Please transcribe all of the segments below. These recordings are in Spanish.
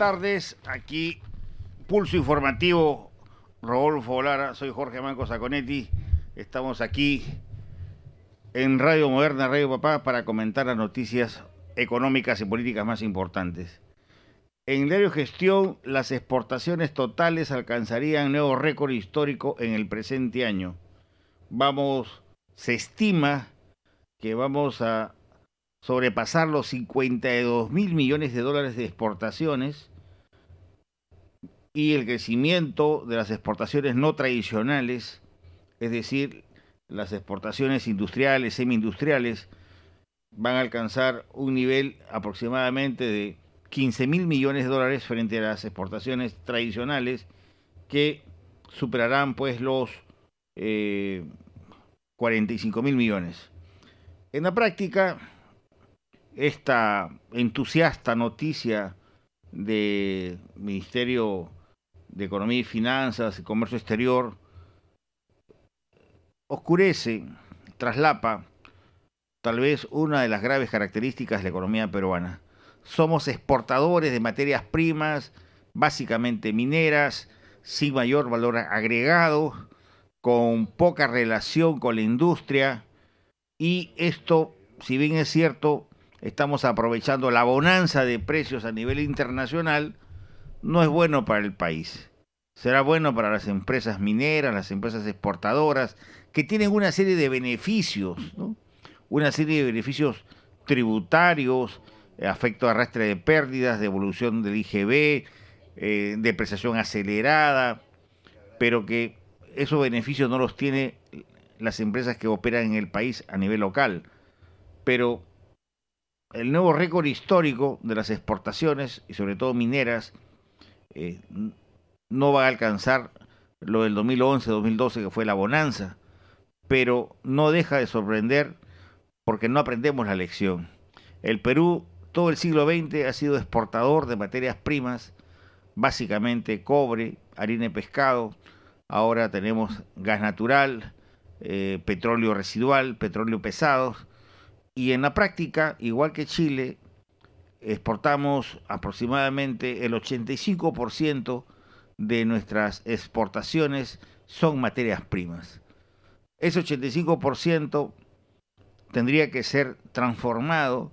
Buenas tardes. Aquí, Pulso Informativo, Rodolfo Lara, soy Jorge Manco Saconetti. Estamos aquí en Radio Moderna, Radio Papá, para comentar las noticias económicas y políticas más importantes. En el diario gestión, las exportaciones totales alcanzarían nuevo récord histórico en el presente año. Vamos, se estima que vamos a sobrepasar los 52 mil millones de dólares de exportaciones y el crecimiento de las exportaciones no tradicionales, es decir, las exportaciones industriales, semi-industriales, van a alcanzar un nivel aproximadamente de 15 mil millones de dólares frente a las exportaciones tradicionales que superarán pues los 45 eh, mil millones. En la práctica, esta entusiasta noticia del Ministerio de Economía y Finanzas y Comercio Exterior, oscurece, traslapa tal vez una de las graves características de la economía peruana. Somos exportadores de materias primas, básicamente mineras, sin mayor valor agregado, con poca relación con la industria y esto, si bien es cierto, estamos aprovechando la bonanza de precios a nivel internacional, no es bueno para el país. Será bueno para las empresas mineras, las empresas exportadoras, que tienen una serie de beneficios, una serie de beneficios tributarios, eh, afecto arrastre de pérdidas, devolución del IGB, eh, depreciación acelerada, pero que esos beneficios no los tiene las empresas que operan en el país a nivel local. Pero el nuevo récord histórico de las exportaciones y sobre todo mineras eh, no va a alcanzar lo del 2011-2012 que fue la bonanza, pero no deja de sorprender porque no aprendemos la lección. El Perú todo el siglo XX ha sido exportador de materias primas, básicamente cobre, harina y pescado, ahora tenemos gas natural, eh, petróleo residual, petróleo pesado, y en la práctica, igual que Chile, exportamos aproximadamente el 85% de nuestras exportaciones son materias primas. Ese 85% tendría que ser transformado.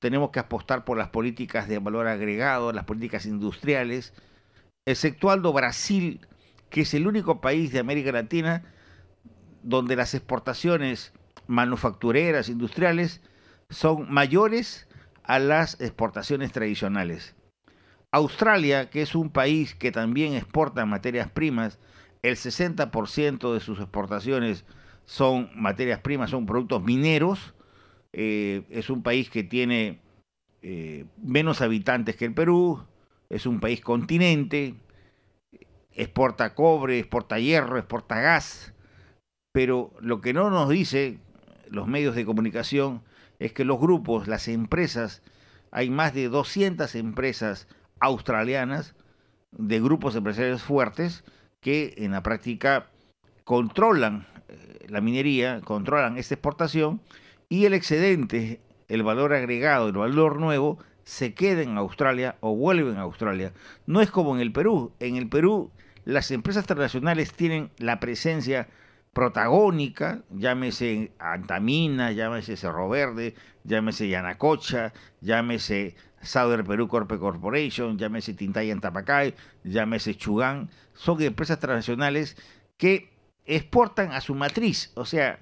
Tenemos que apostar por las políticas de valor agregado, las políticas industriales, exceptuando Brasil, que es el único país de América Latina donde las exportaciones manufactureras, industriales, son mayores a las exportaciones tradicionales. Australia, que es un país que también exporta materias primas, el 60% de sus exportaciones son materias primas, son productos mineros, eh, es un país que tiene eh, menos habitantes que el Perú, es un país continente, exporta cobre, exporta hierro, exporta gas, pero lo que no nos dice los medios de comunicación es que los grupos, las empresas, hay más de 200 empresas australianas de grupos empresarios fuertes que en la práctica controlan eh, la minería, controlan esta exportación y el excedente, el valor agregado, el valor nuevo, se queda en Australia o vuelve a Australia. No es como en el Perú. En el Perú las empresas transnacionales tienen la presencia protagónica, llámese Antamina, llámese Cerro Verde, llámese Yanacocha, llámese Southern Perú Corp Corporation, llámese Tintay Antapacay, llámese Chugán, son empresas transnacionales que exportan a su matriz, o sea,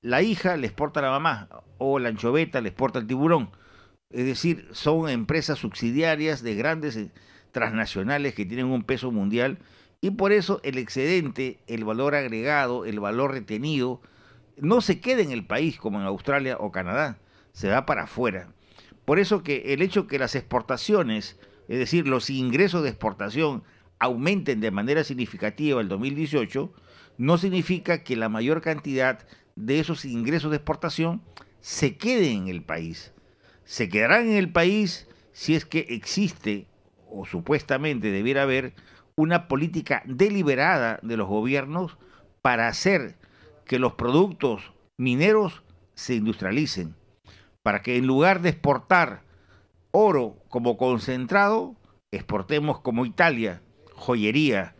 la hija le exporta a la mamá, o la anchoveta le exporta al tiburón. Es decir, son empresas subsidiarias de grandes transnacionales que tienen un peso mundial y por eso el excedente, el valor agregado, el valor retenido, no se queda en el país como en Australia o Canadá, se va para afuera. Por eso que el hecho que las exportaciones, es decir, los ingresos de exportación aumenten de manera significativa el 2018, no significa que la mayor cantidad de esos ingresos de exportación se queden en el país. Se quedarán en el país si es que existe o supuestamente debiera haber una política deliberada de los gobiernos para hacer que los productos mineros se industrialicen, para que en lugar de exportar oro como concentrado, exportemos como Italia, joyería.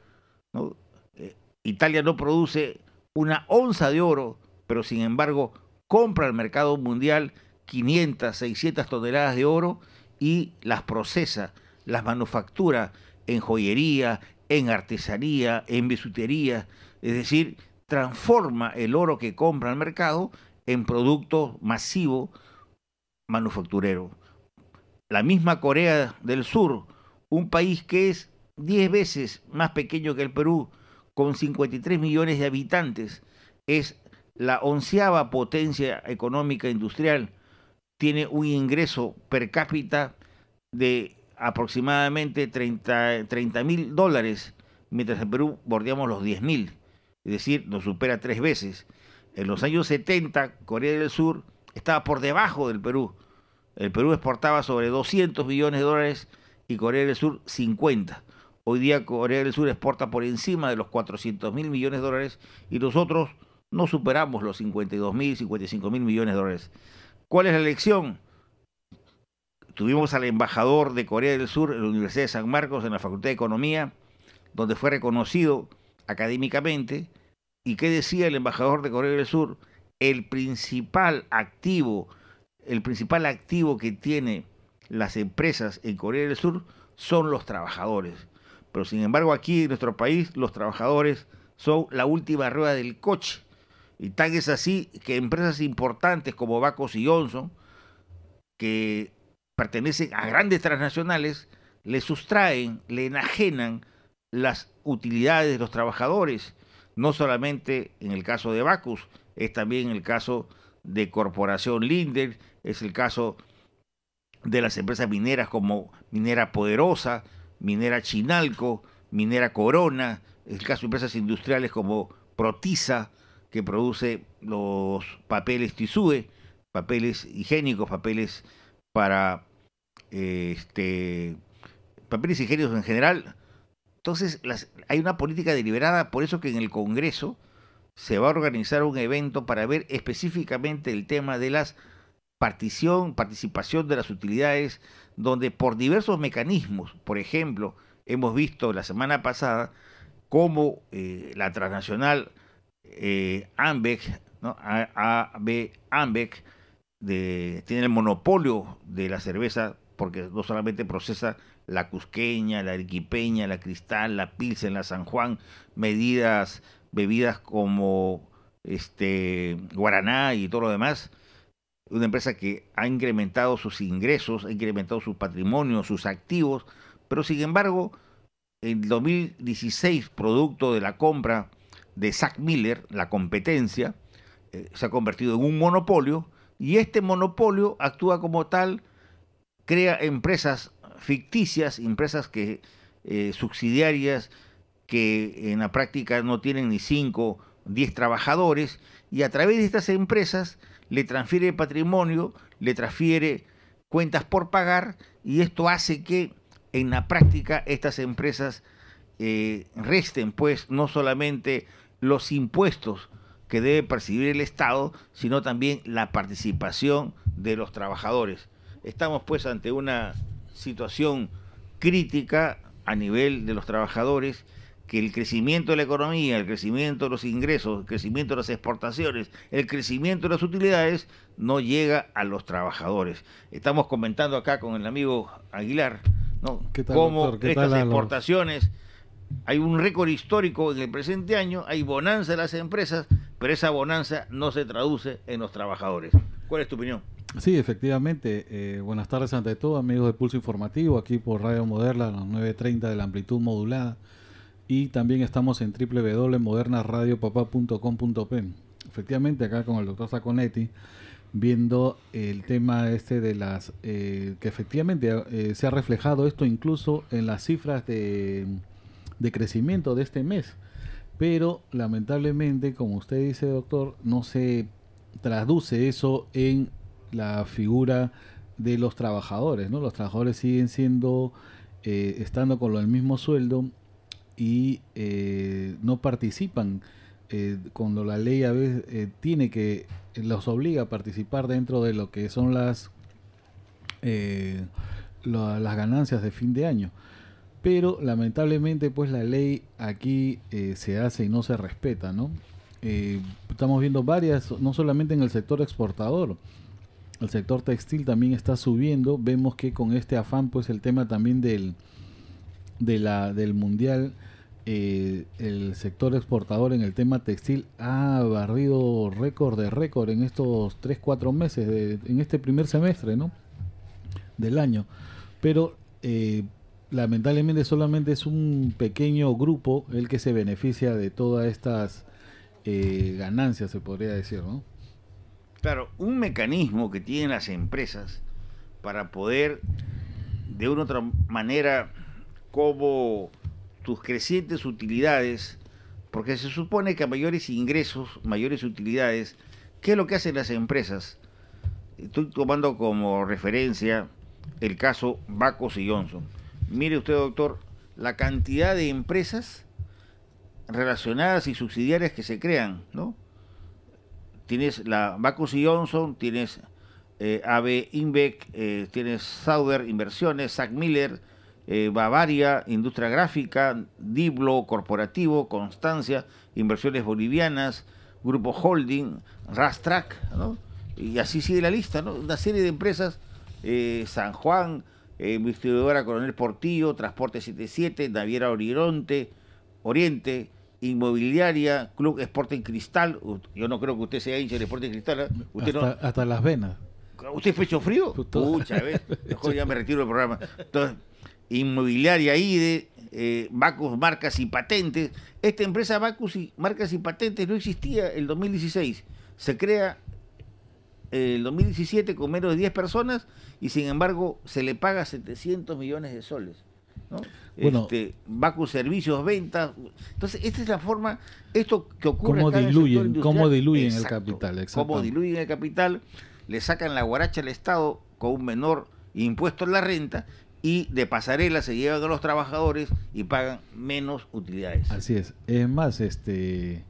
Eh, Italia no produce una onza de oro, pero sin embargo compra al mercado mundial 500, 600 toneladas de oro y las procesa, las manufactura en joyería, en artesanía, en bisutería, es decir, transforma el oro que compra al mercado en producto masivo manufacturero. La misma Corea del Sur, un país que es 10 veces más pequeño que el Perú, con 53 millones de habitantes, es la onceava potencia económica industrial, tiene un ingreso per cápita de aproximadamente 30 mil dólares, mientras en Perú bordeamos los 10 mil, es decir, nos supera tres veces. En los años 70, Corea del Sur estaba por debajo del Perú. El Perú exportaba sobre 200 millones de dólares y Corea del Sur 50. Hoy día Corea del Sur exporta por encima de los 400 mil millones de dólares y nosotros no superamos los 52 mil, 55 mil millones de dólares. ¿Cuál es la elección? Tuvimos al embajador de Corea del Sur en la Universidad de San Marcos, en la Facultad de Economía, donde fue reconocido académicamente. ¿Y qué decía el embajador de Corea del Sur? El principal activo, el principal activo que tienen las empresas en Corea del Sur son los trabajadores. Pero sin embargo aquí en nuestro país los trabajadores son la última rueda del coche. Y tan es así que empresas importantes como Bacos y Johnson, que pertenecen a grandes transnacionales, le sustraen, le enajenan las utilidades de los trabajadores, no solamente en el caso de Bacus, es también el caso de Corporación Linder, es el caso de las empresas mineras como Minera Poderosa, Minera Chinalco, Minera Corona, es el caso de empresas industriales como Protisa, que produce los papeles Tisue, papeles higiénicos, papeles para este, papeles higiénicos en general. Entonces, hay una política deliberada, por eso que en el Congreso se va a organizar un evento para ver específicamente el tema de las partición, participación de las utilidades, donde por diversos mecanismos, por ejemplo, hemos visto la semana pasada cómo eh, la transnacional eh, AMBEC, ¿no? tiene el monopolio de la cerveza porque no solamente procesa la cusqueña, la arequipeña, la cristal, la pilsen, la San Juan, medidas, bebidas como este guaraná y todo lo demás. Una empresa que ha incrementado sus ingresos, ha incrementado su patrimonio, sus activos, pero sin embargo, en 2016, producto de la compra de Zack Miller, la competencia, eh, se ha convertido en un monopolio y este monopolio actúa como tal, crea empresas ficticias, empresas que eh, subsidiarias que en la práctica no tienen ni 5, 10 trabajadores y a través de estas empresas le transfiere patrimonio, le transfiere cuentas por pagar y esto hace que en la práctica estas empresas eh, resten pues no solamente los impuestos, que debe percibir el Estado, sino también la participación de los trabajadores. Estamos pues ante una situación crítica a nivel de los trabajadores que el crecimiento de la economía, el crecimiento de los ingresos, el crecimiento de las exportaciones, el crecimiento de las utilidades no llega a los trabajadores. Estamos comentando acá con el amigo Aguilar, ¿no? cómo estas exportaciones hay un récord histórico en el presente año, hay bonanza en las empresas, pero esa bonanza no se traduce en los trabajadores. ¿Cuál es tu opinión? Sí, efectivamente. Eh, buenas tardes ante todo, amigos de Pulso Informativo, aquí por Radio Moderna, a las 9.30 de la amplitud modulada. Y también estamos en www.modernaradiopapá.com.p. Efectivamente, acá con el doctor Saconetti, viendo el tema este de las... Eh, que efectivamente eh, se ha reflejado esto incluso en las cifras de de crecimiento de este mes. Pero lamentablemente, como usted dice, doctor, no se traduce eso en la figura de los trabajadores, ¿no? Los trabajadores siguen siendo, eh, estando con el mismo sueldo y eh, no participan eh, cuando la ley a veces tiene que, los obliga a participar dentro de lo que son las, las ganancias de fin de año pero lamentablemente pues la ley aquí eh, se hace y no se respeta, ¿no? Eh, estamos viendo varias, no solamente en el sector exportador, el sector textil también está subiendo, vemos que con este afán pues el tema también del, del mundial, eh, el sector exportador en el tema textil ha barrido récord de récord en estos 3, 4 meses, en este primer semestre, ¿no? Del año, pero lamentablemente solamente es un pequeño grupo el que se beneficia de todas estas eh, ganancias, se podría decir, ¿no? Claro, un mecanismo que tienen las empresas para poder, de una u otra manera, como tus crecientes utilidades, porque se supone que a mayores ingresos, mayores utilidades, ¿qué es lo que hacen las empresas? Estoy tomando como referencia el caso Bacos y Johnson. Mire usted, doctor, la cantidad de empresas relacionadas y subsidiarias que se crean, ¿no? Tienes la Bacus y Johnson, tienes eh, AB Invec, eh, tienes Sauder Inversiones, Zack Miller, eh, Bavaria, Industria Gráfica, Diblo Corporativo, Constancia, Inversiones Bolivianas, Grupo Holding, Rastrack, ¿no? Y así sigue la lista, ¿no? Una serie de empresas, San Juan, eh, Coronel Portillo, Transporte 77, Naviera Orironte Oriente, Inmobiliaria, Club en Cristal. Yo no creo que usted sea hincha del Sporting Cristal. ¿eh? hasta, las venas. ¿Usted pecho frío? Pucha, ¿ves? Mejor ya me retiro del programa. Entonces, inmobiliaria IDE, eh, Bacus Marcas y Patentes. Esta empresa Bacus y Marcas y Patentes no existía en 2016. Se crea el 2017 con menos de 10 personas y sin embargo se le paga 700 millones de soles. ¿no? Bueno, este, Bacu Servicios, ventas. Entonces, esta es la forma, esto que ocurre. ¿Cómo diluyen, cómo diluyen el capital? ¿Cómo diluyen el capital? Le sacan la guaracha al Estado con un menor impuesto en la renta y de pasarela se llevan a los trabajadores y pagan menos utilidades. Así es. Es más, este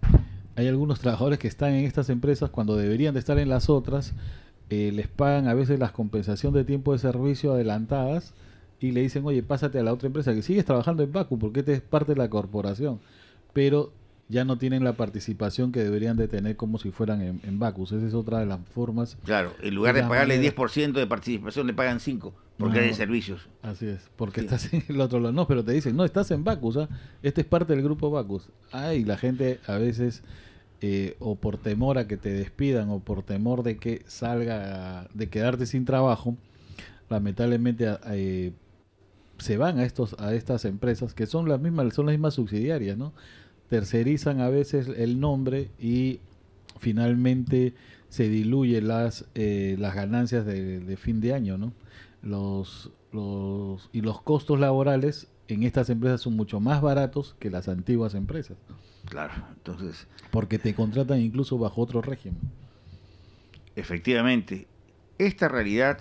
hay algunos trabajadores que están en estas empresas cuando deberían de estar en las otras, eh, les pagan a veces las compensaciones de tiempo de servicio adelantadas y le dicen, oye, pásate a la otra empresa que sigues trabajando en Baku porque este es parte de la corporación, pero ya no tienen la participación que deberían de tener como si fueran en, vacus Bacus. Esa es otra de las formas. Claro, en lugar de, pagarle 10% de participación, le pagan 5% porque hay servicios. Así es, porque estás en el otro lado. No, pero te dicen, no, estás en Bacus, ¿ah? este es parte del grupo Bacus. Ay, la gente a veces, eh, o por temor a que te despidan, o por temor de que salga, de quedarte sin trabajo, lamentablemente eh, se van a estos a estas empresas que son las mismas son las mismas subsidiarias no tercerizan a veces el nombre y finalmente se diluyen las, eh, las ganancias de, fin de año, ¿no? Los, los, y los costos laborales en estas empresas son mucho más baratos que las antiguas empresas. Claro, entonces... Porque te contratan incluso bajo otro régimen. Efectivamente, esta realidad,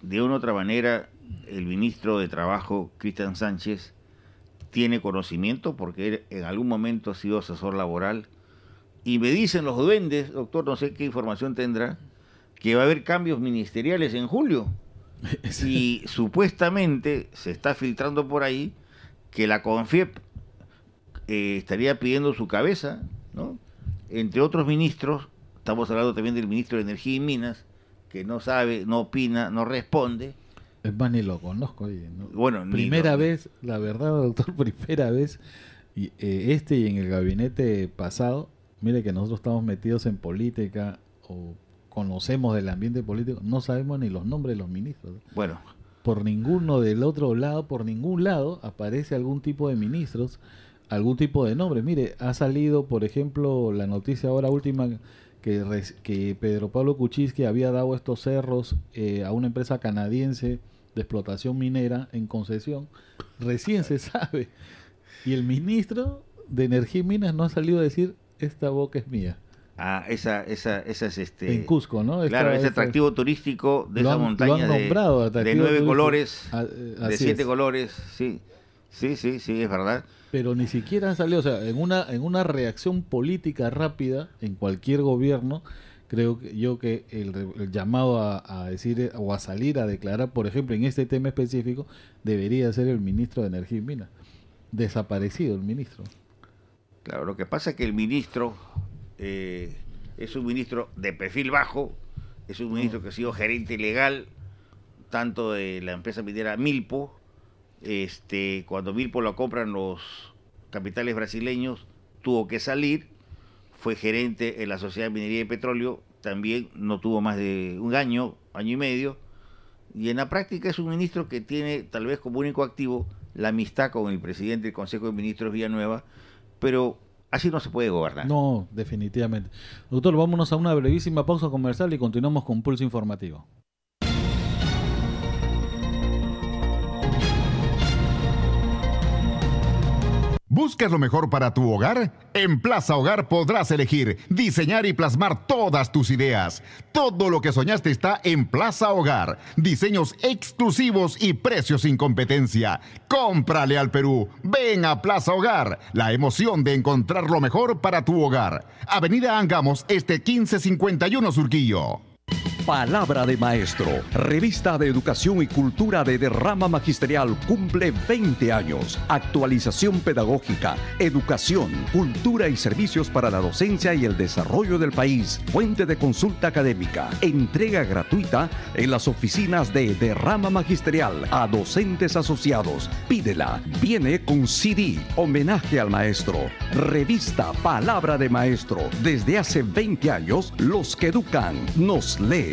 de una u otra manera, el ministro de Trabajo, Cristian Sánchez, tiene conocimiento porque en algún momento ha sido asesor laboral. Y me dicen los duendes, doctor, no sé qué información tendrá, que va a haber cambios ministeriales en julio. y supuestamente se está filtrando por ahí que la CONFIEP eh, estaría pidiendo su cabeza, ¿no? Entre otros ministros, estamos hablando también del ministro de Energía y Minas, que no sabe, no opina, no responde es más, ni lo conozco. Bueno, primera vez, la verdad, doctor, primera vez, eh, este y en el gabinete pasado, mire que nosotros estamos metidos en política o conocemos del ambiente político, no sabemos ni los nombres de los ministros. Bueno. Por ninguno del otro lado, por ningún lado, aparece algún tipo de ministros, algún tipo de nombre. Mire, ha salido, por ejemplo, la noticia ahora última que, que Pedro Pablo Kuczynski había dado estos cerros eh, a una empresa canadiense de explotación minera en concesión, recién se sabe. Y el ministro de Energía y Minas no ha salido a decir, esta boca es mía. Ah, esa, esa, esa es este. En Cusco, ¿no? claro, ese atractivo turístico de esa montaña. de, nueve colores, ah, eh, de siete colores, sí. Sí, sí, sí, es verdad. Pero ni siquiera han salido, o sea, en una, en una reacción política rápida en cualquier gobierno, creo que yo que el, llamado a, decir eh, o a salir a declarar, por ejemplo, en este tema específico, debería ser el ministro de Energía y Minas. Desaparecido el ministro. Claro, lo que pasa es que el ministro eh, es un ministro de perfil bajo, es un ministro ah. que ha sido gerente legal tanto de la empresa minera Milpo, este, cuando Milpo lo compran los capitales brasileños, tuvo que salir fue gerente en la Sociedad de Minería y Petróleo, también no tuvo más de un año, año y medio, y en la práctica es un ministro que tiene tal vez como único activo la amistad con el presidente del Consejo de Ministros Villanueva, pero así no se puede gobernar. No, definitivamente. Doctor, vámonos a una brevísima pausa comercial y continuamos con Pulso Informativo. ¿Buscas lo mejor para tu hogar? En Plaza Hogar podrás elegir, diseñar y plasmar todas tus ideas. Todo lo que soñaste está en Plaza Hogar. Diseños exclusivos y precios sin competencia. Cómprale al Perú. Ven a Plaza Hogar. La emoción de encontrar lo mejor para tu hogar. Avenida Angamos, este 1551 Surquillo. Palabra de Maestro, revista de educación y cultura de derrama magisterial, cumple 20 años. Actualización pedagógica, educación, cultura y servicios para la docencia y el desarrollo del país. Fuente de consulta académica. Entrega gratuita en las oficinas de derrama magisterial a docentes asociados. Pídela. Viene con CD, homenaje al maestro. Revista Palabra de Maestro. Desde hace 20 años, los que educan nos leen.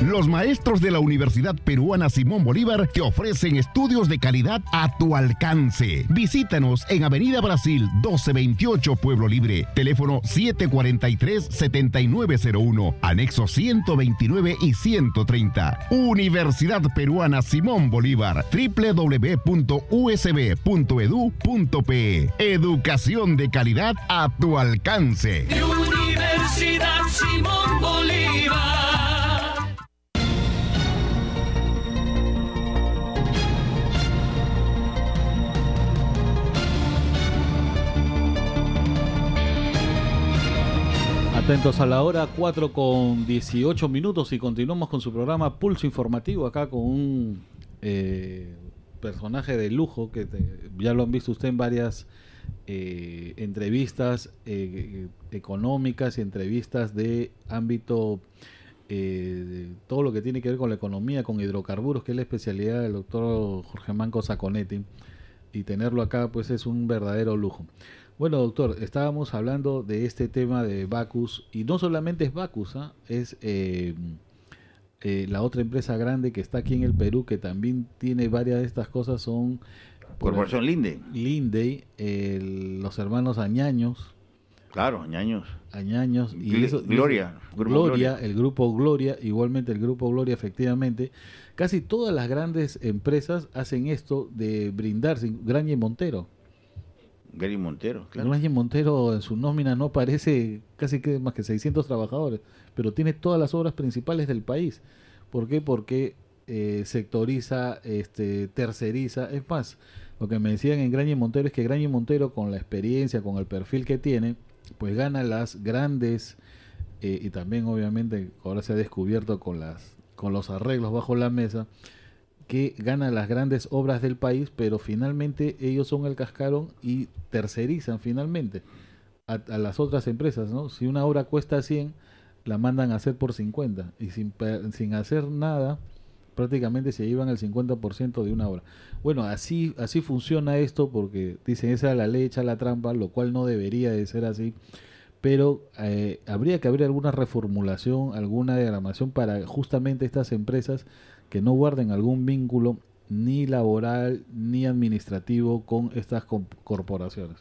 Los maestros de la Universidad Peruana Simón Bolívar te ofrecen estudios de calidad a tu alcance. Visítanos en Avenida Brasil 1228 Pueblo Libre, teléfono 743-7901, anexo 129 y 130. Universidad Peruana Simón Bolívar, www.usb.edu.pe. Educación de calidad a tu alcance. Simón Bolívar. Atentos a la hora 4 con 18 minutos y continuamos con su programa Pulso Informativo acá con un eh, personaje de lujo que ya lo han visto usted en varias eh, entrevistas eh, económicas y entrevistas de ámbito, eh, todo lo que tiene que ver con la economía, con hidrocarburos, que es la especialidad del doctor Jorge Manco Saconetti. Y tenerlo acá, pues es un verdadero lujo. Bueno, doctor, estábamos hablando de este tema de Bacus, y no solamente es Bacus, ¿ah? es eh, eh, la otra empresa grande que está aquí en el Perú, que también tiene varias de estas cosas, son... Corporación Linde. Linde, los hermanos Añaños, Claro, añaños Añaños. Y Gloria. Gloria, el grupo Gloria, igualmente el grupo Gloria, efectivamente. Casi todas las grandes empresas hacen esto de brindarse. y Montero. y Montero, claro. y Montero en su nómina no parece casi que más que 600 trabajadores, pero tiene todas las obras principales del país. ¿Por qué? Porque eh, sectoriza, este, terceriza. Es más, lo que me decían en y Montero es que y Montero, con la experiencia, con el perfil que tiene, pues gana las grandes eh, y también obviamente ahora se ha descubierto con, las, con los arreglos bajo la mesa que gana las grandes obras del país, pero finalmente ellos son el cascarón y tercerizan finalmente a, las otras empresas, Si una obra cuesta 100, la mandan a hacer por 50 y sin, sin hacer nada prácticamente se iban al 50% de una hora. Bueno, así, así funciona esto porque dicen esa es la ley, echa la trampa, lo cual no debería de ser así. Pero eh, habría que abrir alguna reformulación, alguna diagramación para justamente estas empresas que no guarden algún vínculo ni laboral ni administrativo con estas corporaciones.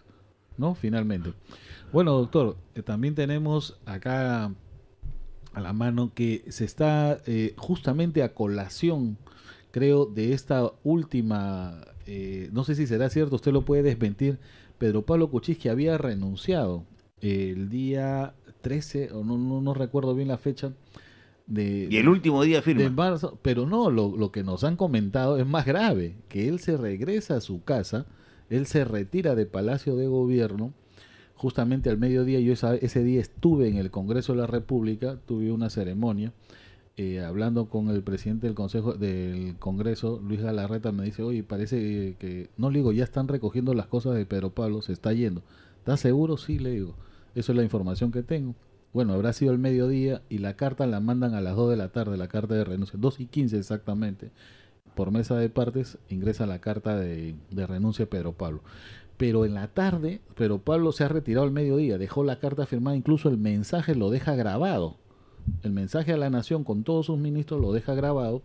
¿No? Finalmente. Bueno, doctor, eh, también tenemos acá a la mano que se está eh, justamente a colación, creo, de esta última, eh, no sé si será cierto, usted lo puede desmentir, Pedro Pablo Cuchisque había renunciado el día 13, o no, no, recuerdo bien la fecha, de, y el último día firma. De marzo, pero no, lo, lo, que nos han comentado es más grave, que él se regresa a su casa, él se retira de Palacio de Gobierno justamente al mediodía, yo ese día estuve en el Congreso de la República, tuve una ceremonia, eh, hablando con el presidente del Consejo del Congreso, Luis Galarreta, me dice, oye, parece que, no le digo, ya están recogiendo las cosas de Pedro Pablo, se está yendo. ¿Estás seguro? Sí, le digo. Eso es la información que tengo. Bueno, habrá sido el mediodía y la carta la mandan a las 2 de la tarde, la carta de renuncia, 2 y 15 exactamente. Por mesa de partes ingresa la carta de, renuncia de Pedro Pablo pero en la tarde, pero Pablo se ha retirado al mediodía, dejó la carta firmada, incluso el mensaje lo deja grabado. El mensaje a la nación con todos sus ministros lo deja grabado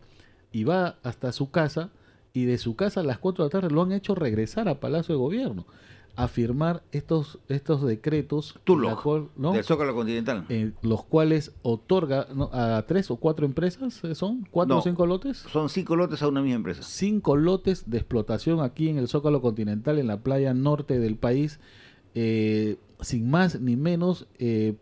y va hasta su casa y de su casa a las 4 de la tarde lo han hecho regresar a Palacio de Gobierno afirmar estos, estos decretos. del Zócalo Continental. Eh, los cuales otorga a tres o cuatro empresas, eh, ¿son? ¿Cuatro o cinco lotes? Son cinco lotes a una misma empresa. Cinco lotes de explotación aquí en el Zócalo Continental, en la playa norte del país, eh, sin más ni menos,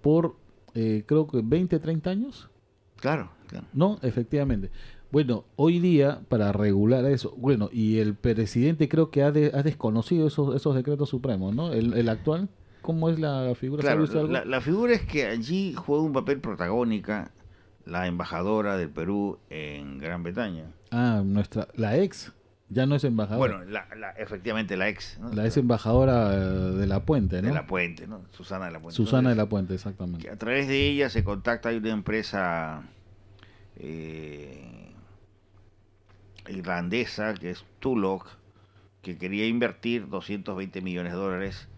por creo que 20, 30 años. Claro, claro. No, efectivamente. Bueno, hoy día, para regular eso, bueno, y el presidente creo que ha, desconocido esos, esos decretos supremos, ¿no? El, actual, ¿cómo es la figura? Claro, la, figura es que allí juega un papel protagónica la embajadora del Perú en Gran Bretaña. Ah, nuestra, la ex, ya no es embajadora. Bueno, efectivamente la ex. La ex embajadora eh, de La Puente, ¿no? De La Puente, ¿no? Susana de La Puente. Susana de La Puente, exactamente. Que a través de ella se contacta, a una empresa... Eh, irlandesa, que es TULOC que quería invertir 220 millones de dólares.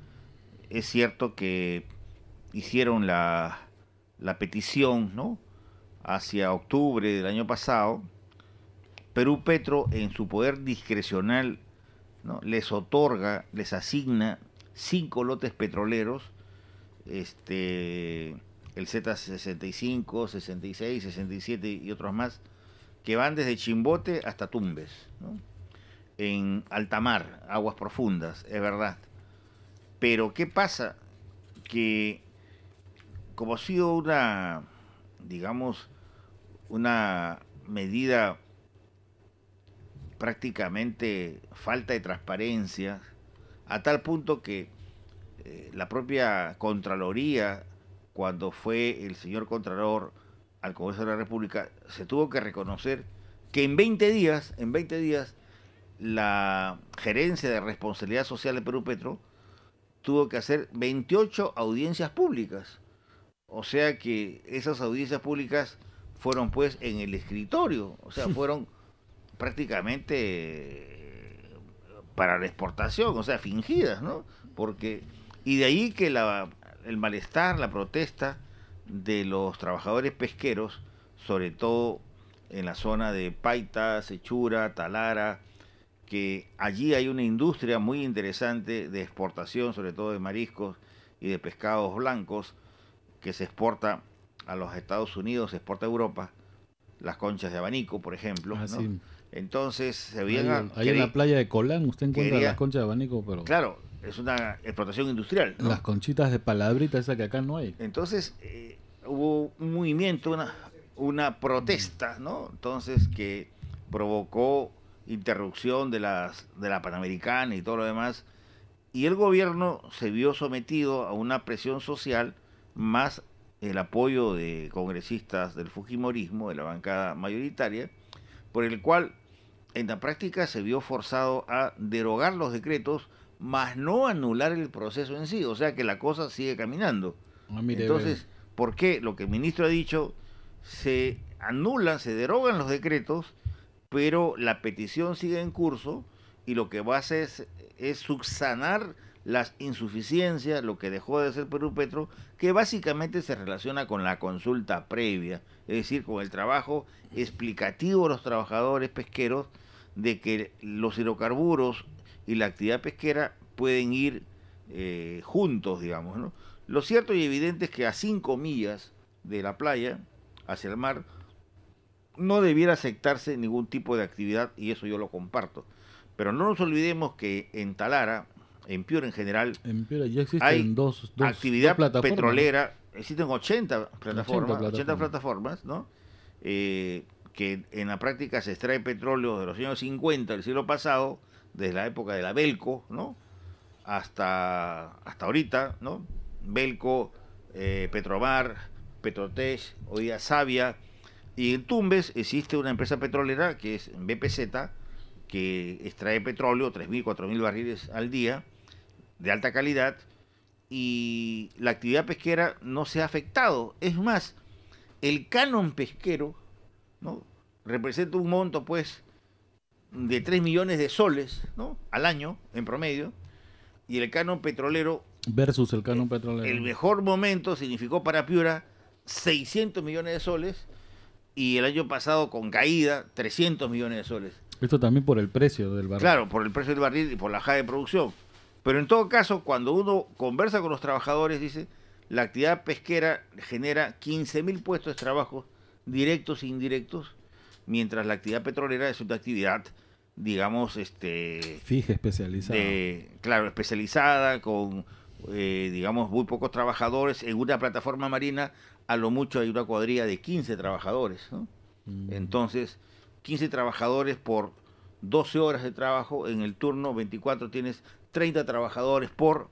Es cierto que hicieron la, la petición ¿no? hacia octubre del año pasado. Perú Petro, en su poder discrecional, ¿no? les otorga, les asigna cinco lotes petroleros, este, el Z65, 66, 67 y otros más, que van desde Chimbote hasta Tumbes, en en mar, aguas profundas, es verdad. Pero ¿qué pasa? Que como ha sido una, digamos, una medida prácticamente falta de transparencia, a tal punto que eh, la propia Contraloría, cuando fue el señor Contralor al Congreso de la República, se tuvo que reconocer que en 20 días, en 20 días, la gerencia de responsabilidad social de Perú Petro tuvo que hacer 28 audiencias públicas. O sea que esas audiencias públicas fueron pues en el escritorio, o sea, fueron prácticamente eh, para la exportación, o sea, fingidas, ¿no? Porque, y de ahí que el malestar, la protesta, de los trabajadores pesqueros, sobre todo en la zona de Paita, Sechura, Talara, que allí hay una industria muy interesante de exportación, sobre todo de mariscos y de pescados blancos, que se exporta a los Estados Unidos, se exporta a Europa, las conchas de abanico, por ejemplo. Ah, Entonces se vienen Hay, una playa de Colán, usted encuentra las conchas de abanico, pero... Claro, es una explotación industrial. Las conchitas de palabrita, esa que acá no hay. Entonces eh, hubo un movimiento, una, una protesta, ¿no? Entonces que provocó interrupción de, las, de la Panamericana y todo lo demás. Y el gobierno se vio sometido a una presión social más el apoyo de congresistas del Fujimorismo, de la bancada mayoritaria, por el cual en la práctica se vio forzado a derogar los decretos más no anular el proceso en sí, o sea que la cosa sigue caminando. Ah, Entonces, ¿por qué lo que el ministro ha dicho se anulan, se derogan los decretos, pero la petición sigue en curso y lo que va a hacer es, es subsanar las insuficiencias, lo que dejó de hacer Perú Petro, que básicamente se relaciona con la consulta previa, es decir, con el trabajo explicativo de los trabajadores pesqueros de que los hidrocarburos y la actividad pesquera pueden ir eh, juntos, digamos. ¿no? Lo cierto y evidente es que a 5 millas de la playa hacia el mar no debiera aceptarse ningún tipo de actividad y eso yo lo comparto. Pero no nos olvidemos que en Talara, en Piura en general, hay dos, dos actividad petrolera, existen 80 plataformas, plataformas, ¿no? Eh, que en la práctica se extrae petróleo de los años 50 del siglo pasado, desde la época de la Belco, ¿no? Hasta, hasta ahorita, ¿no? Belco, eh, Petrobar, Petrotech, hoy día Sabia. Y en Tumbes existe una empresa petrolera que es BPZ, que extrae petróleo, 3.000, 4.000 barriles al día, de alta calidad, y la actividad pesquera no se ha afectado. Es más, el canon pesquero representa un monto, pues, de 3 millones de soles ¿no? al año, en promedio, y el canon petrolero... Versus el canon eh, petrolero. El mejor momento significó para Piura 600 millones de soles y el año pasado con caída 300 millones de soles. Esto también por el precio del barril. Claro, por el precio del barril y por la baja de producción. Pero en todo caso, cuando uno conversa con los trabajadores, dice, la actividad pesquera genera 15.000 puestos de trabajo directos e indirectos, mientras la actividad petrolera es una actividad digamos, este... Fija, especializada. claro, especializada, con, eh, digamos, muy pocos trabajadores. En una plataforma marina, a lo mucho hay una cuadrilla de 15 trabajadores. ¿no? Mm. Entonces, 15 trabajadores por 12 horas de trabajo. En el turno 24 tienes 30 trabajadores por,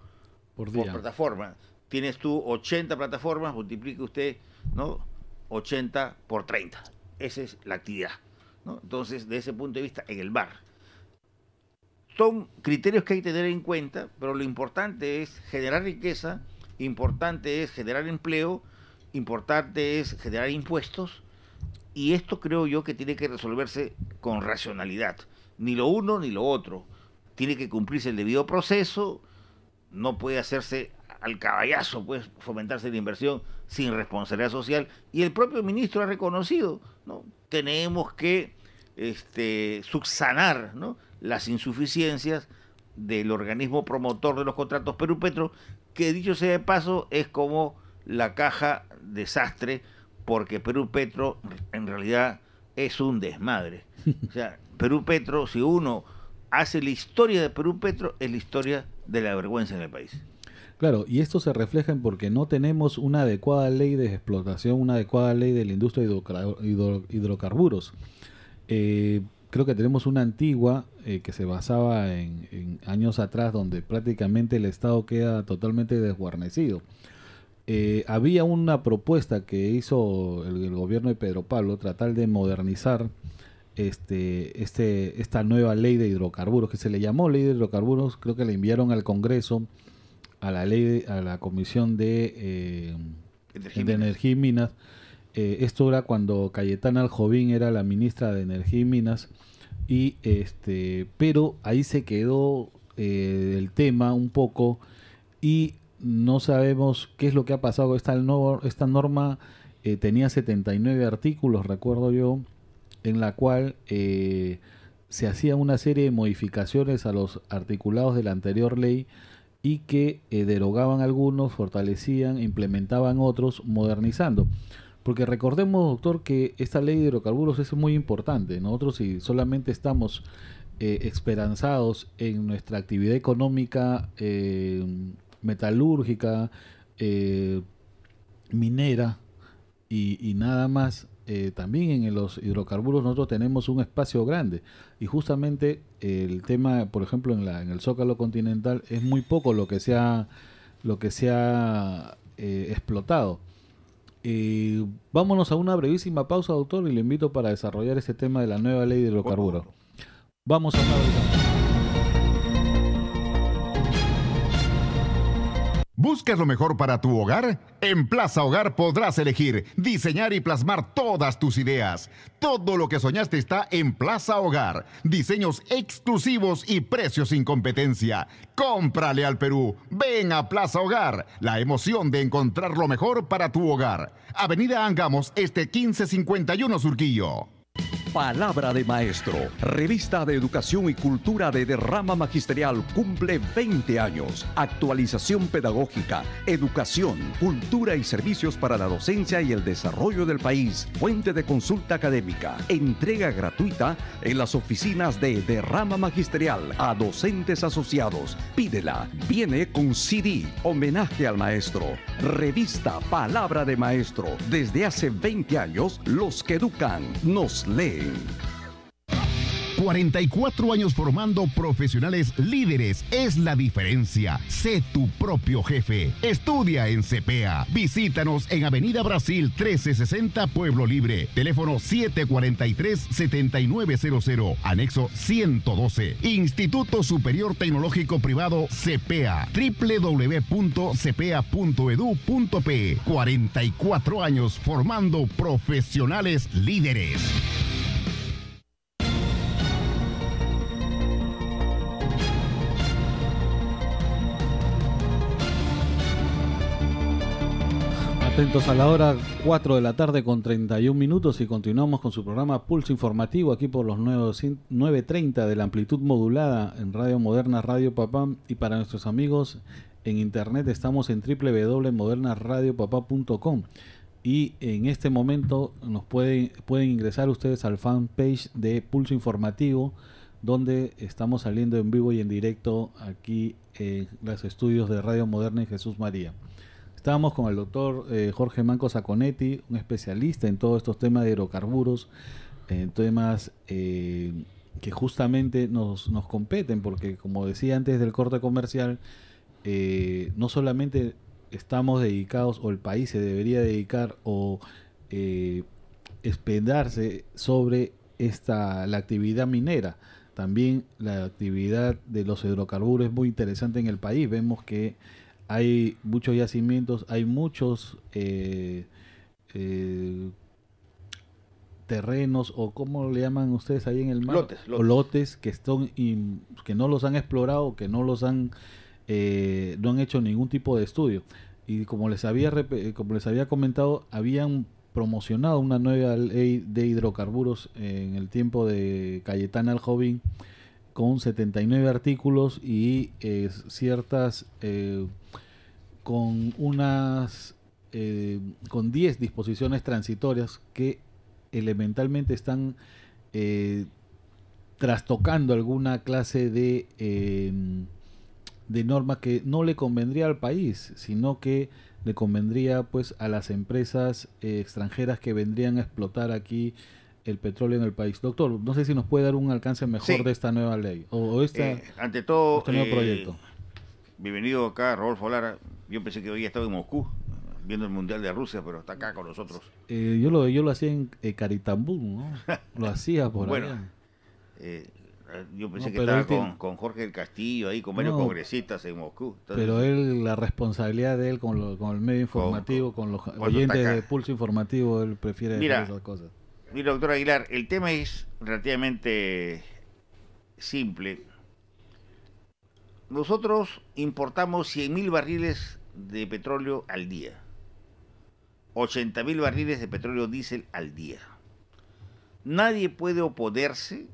por, por plataforma. Tienes tú 80 plataformas, multiplique usted, ¿no? 80 por 30. Esa es la actividad. Entonces, de ese punto de vista, en el bar. Son criterios que hay que tener en cuenta, pero lo importante es generar riqueza, importante es generar empleo, importante es generar impuestos, y esto creo yo que tiene que resolverse con racionalidad. Ni lo uno ni lo otro. Tiene que cumplirse el debido proceso, no puede hacerse al caballazo, pues fomentarse la inversión sin responsabilidad social. Y el propio ministro ha reconocido, ¿no? tenemos que este, subsanar ¿no? las insuficiencias del organismo promotor de los contratos Perú Petro, que dicho sea de paso es como la caja desastre, porque Perú Petro en realidad es un desmadre. O sea, Perú Petro, si uno hace la historia de Perú Petro, es la historia de la vergüenza en el país. Claro, y esto se refleja en porque no tenemos una adecuada ley de explotación, una adecuada ley de la industria de hidrocarburos. Eh, creo que tenemos una antigua eh, que se basaba en, años atrás donde prácticamente el Estado queda totalmente desguarnecido. Eh, había una propuesta que hizo el, gobierno de Pedro Pablo, tratar de modernizar este, este, esta nueva ley de hidrocarburos, que se le llamó ley de hidrocarburos, creo que la enviaron al Congreso a la ley, a la comisión de, Energía, eh, de Energía y Minas. Eh, esto era cuando Cayetana Aljovín era la ministra de Energía y Minas. Y este, pero ahí se quedó eh, el tema un poco y no sabemos qué es lo que ha pasado. Esta, esta norma tenía 79 artículos, recuerdo yo, en la cual se hacía una serie de modificaciones a los articulados de la anterior ley y que eh, derogaban algunos, fortalecían, implementaban otros, modernizando. Porque recordemos, doctor, que esta ley de hidrocarburos es muy importante. Nosotros si solamente estamos eh, esperanzados en nuestra actividad económica eh, metalúrgica, minera y, y, nada más, también en los hidrocarburos nosotros tenemos un espacio grande y justamente el tema, por ejemplo, en, la, en el Zócalo Continental es muy poco lo que se ha, lo que se ha eh, explotado. Eh, vámonos a una brevísima pausa, doctor, y le invito para desarrollar este tema de la nueva ley de hidrocarburos. Vamos a ¿Buscas lo mejor para tu hogar? En Plaza Hogar podrás elegir, diseñar y plasmar todas tus ideas. Todo lo que soñaste está en Plaza Hogar. Diseños exclusivos y precios sin competencia. Cómprale al Perú. Ven a Plaza Hogar. La emoción de encontrar lo mejor para tu hogar. Avenida Angamos, este 1551 Surquillo. Palabra de Maestro, revista de educación y cultura de derrama magisterial, cumple 20 años. Actualización pedagógica, educación, cultura y servicios para la docencia y el desarrollo del país. Fuente de consulta académica. Entrega gratuita en las oficinas de derrama magisterial a docentes asociados. Pídela. Viene con CD, homenaje al maestro. Revista Palabra de Maestro. Desde hace 20 años, los que educan nos leen. 44 años formando profesionales líderes es la diferencia. Sé tu propio jefe. Estudia en CPEA. Visítanos en Avenida Brasil 1360 Pueblo Libre. Teléfono 743-7900. Anexo 112. Instituto Superior Tecnológico Privado CPEA. www.cpa.edu.pe. 44 años formando profesionales líderes. a la hora 4 de la tarde con 31 minutos y continuamos con su programa Pulso Informativo aquí por los 9.30 de la amplitud modulada en Radio Moderna Radio Papá y para nuestros amigos en internet estamos en www.modernaradiopapá.com y en este momento nos pueden, pueden ingresar ustedes al fanpage de Pulso Informativo donde estamos saliendo en vivo y en directo aquí en los estudios de Radio Moderna y Jesús María estamos con el doctor eh, Jorge Manco Saconetti, un especialista en todos estos temas de hidrocarburos, en temas eh, que justamente nos, competen, porque como decía antes del corte comercial, eh, no solamente estamos dedicados, o el país se debería dedicar o eh, expendarse sobre esta, la actividad minera. También la actividad de los hidrocarburos es muy interesante en el país. Vemos que hay muchos yacimientos, hay muchos eh, eh, terrenos o cómo le llaman ustedes ahí en el mar, lotes, lotes. que están que no los han explorado, que no los han eh, no han hecho ningún tipo de estudio. Y como les había como les había comentado, habían promocionado una nueva ley de hidrocarburos en el tiempo de Cayetana al joven con 79 artículos y eh, ciertas eh, con unas eh, con 10 disposiciones transitorias que elementalmente están trastocando alguna clase de em, de norma que no le convendría al país, sino que le convendría pues a las empresas extranjeras que vendrían a explotar aquí el petróleo en el país. Doctor, no sé si nos puede dar un alcance mejor de esta nueva ley o, eh, ante todo, este nuevo eh, proyecto. Bienvenido acá, Rodolfo Lara. Yo pensé que hoy estaba en Moscú viendo el Mundial de Rusia, pero está acá con nosotros. Eh, yo, lo, yo lo hacía en Caritambú, ¿no? Lo hacía por bueno, yo pensé que estaba con, Jorge del Castillo ahí, con varios congresistas en Moscú. pero él, la responsabilidad de él con, con el medio informativo, con, los oyentes de pulso informativo, él prefiere esas cosas Mira, doctor Aguilar, el tema es relativamente simple. Nosotros importamos 100.000 barriles de petróleo al día, 80.000 barriles de petróleo diésel al día. Nadie puede oponerse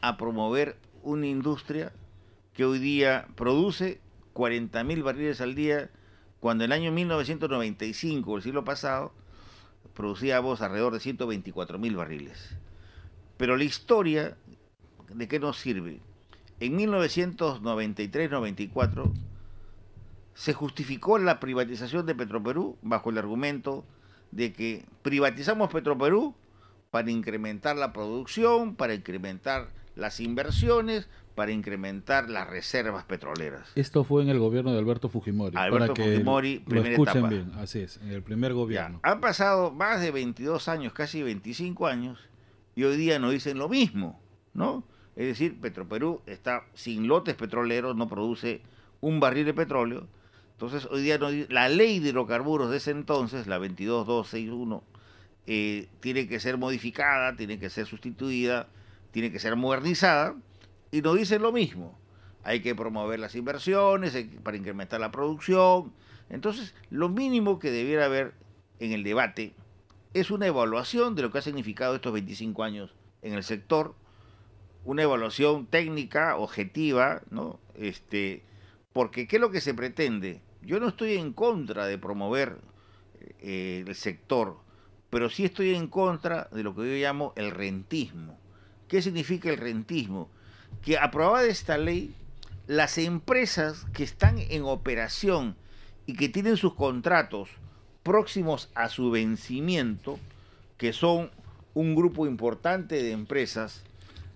a promover una industria que hoy día produce 40.000 barriles al día, cuando en el año 1995, el siglo pasado, producíamos alrededor de 124 mil barriles. Pero la historia, ¿de qué nos sirve? En 1993-94 se justificó la privatización de Petroperú bajo el argumento de que privatizamos Petroperú para incrementar la producción, para incrementar las inversiones, para incrementar las reservas petroleras. Esto fue en el gobierno de Alberto Fujimori. Alberto Fujimori, escuchen bien, así es, en el primer gobierno. han pasado más de 22 años, casi 25 años, y hoy día nos dicen lo mismo, ¿no? Es decir, Petroperú está sin lotes petroleros, no produce un barril de petróleo. Entonces, hoy día nos, la ley de hidrocarburos de ese entonces, la 22261, eh, tiene que ser modificada, tiene que ser sustituida, tiene que ser modernizada y nos dicen lo mismo. Hay que promover las inversiones para incrementar la producción. Entonces, lo mínimo que debiera haber en el debate es una evaluación de lo que ha significado estos 25 años en el sector, una evaluación técnica, objetiva, ¿no? Este, porque ¿qué es lo que se pretende? Yo no estoy en contra de promover eh, el sector, pero sí estoy en contra de lo que yo llamo el rentismo. ¿Qué significa el rentismo? que aprobada esta ley, las empresas que están en operación y que tienen sus contratos próximos a su vencimiento, que son un grupo importante de empresas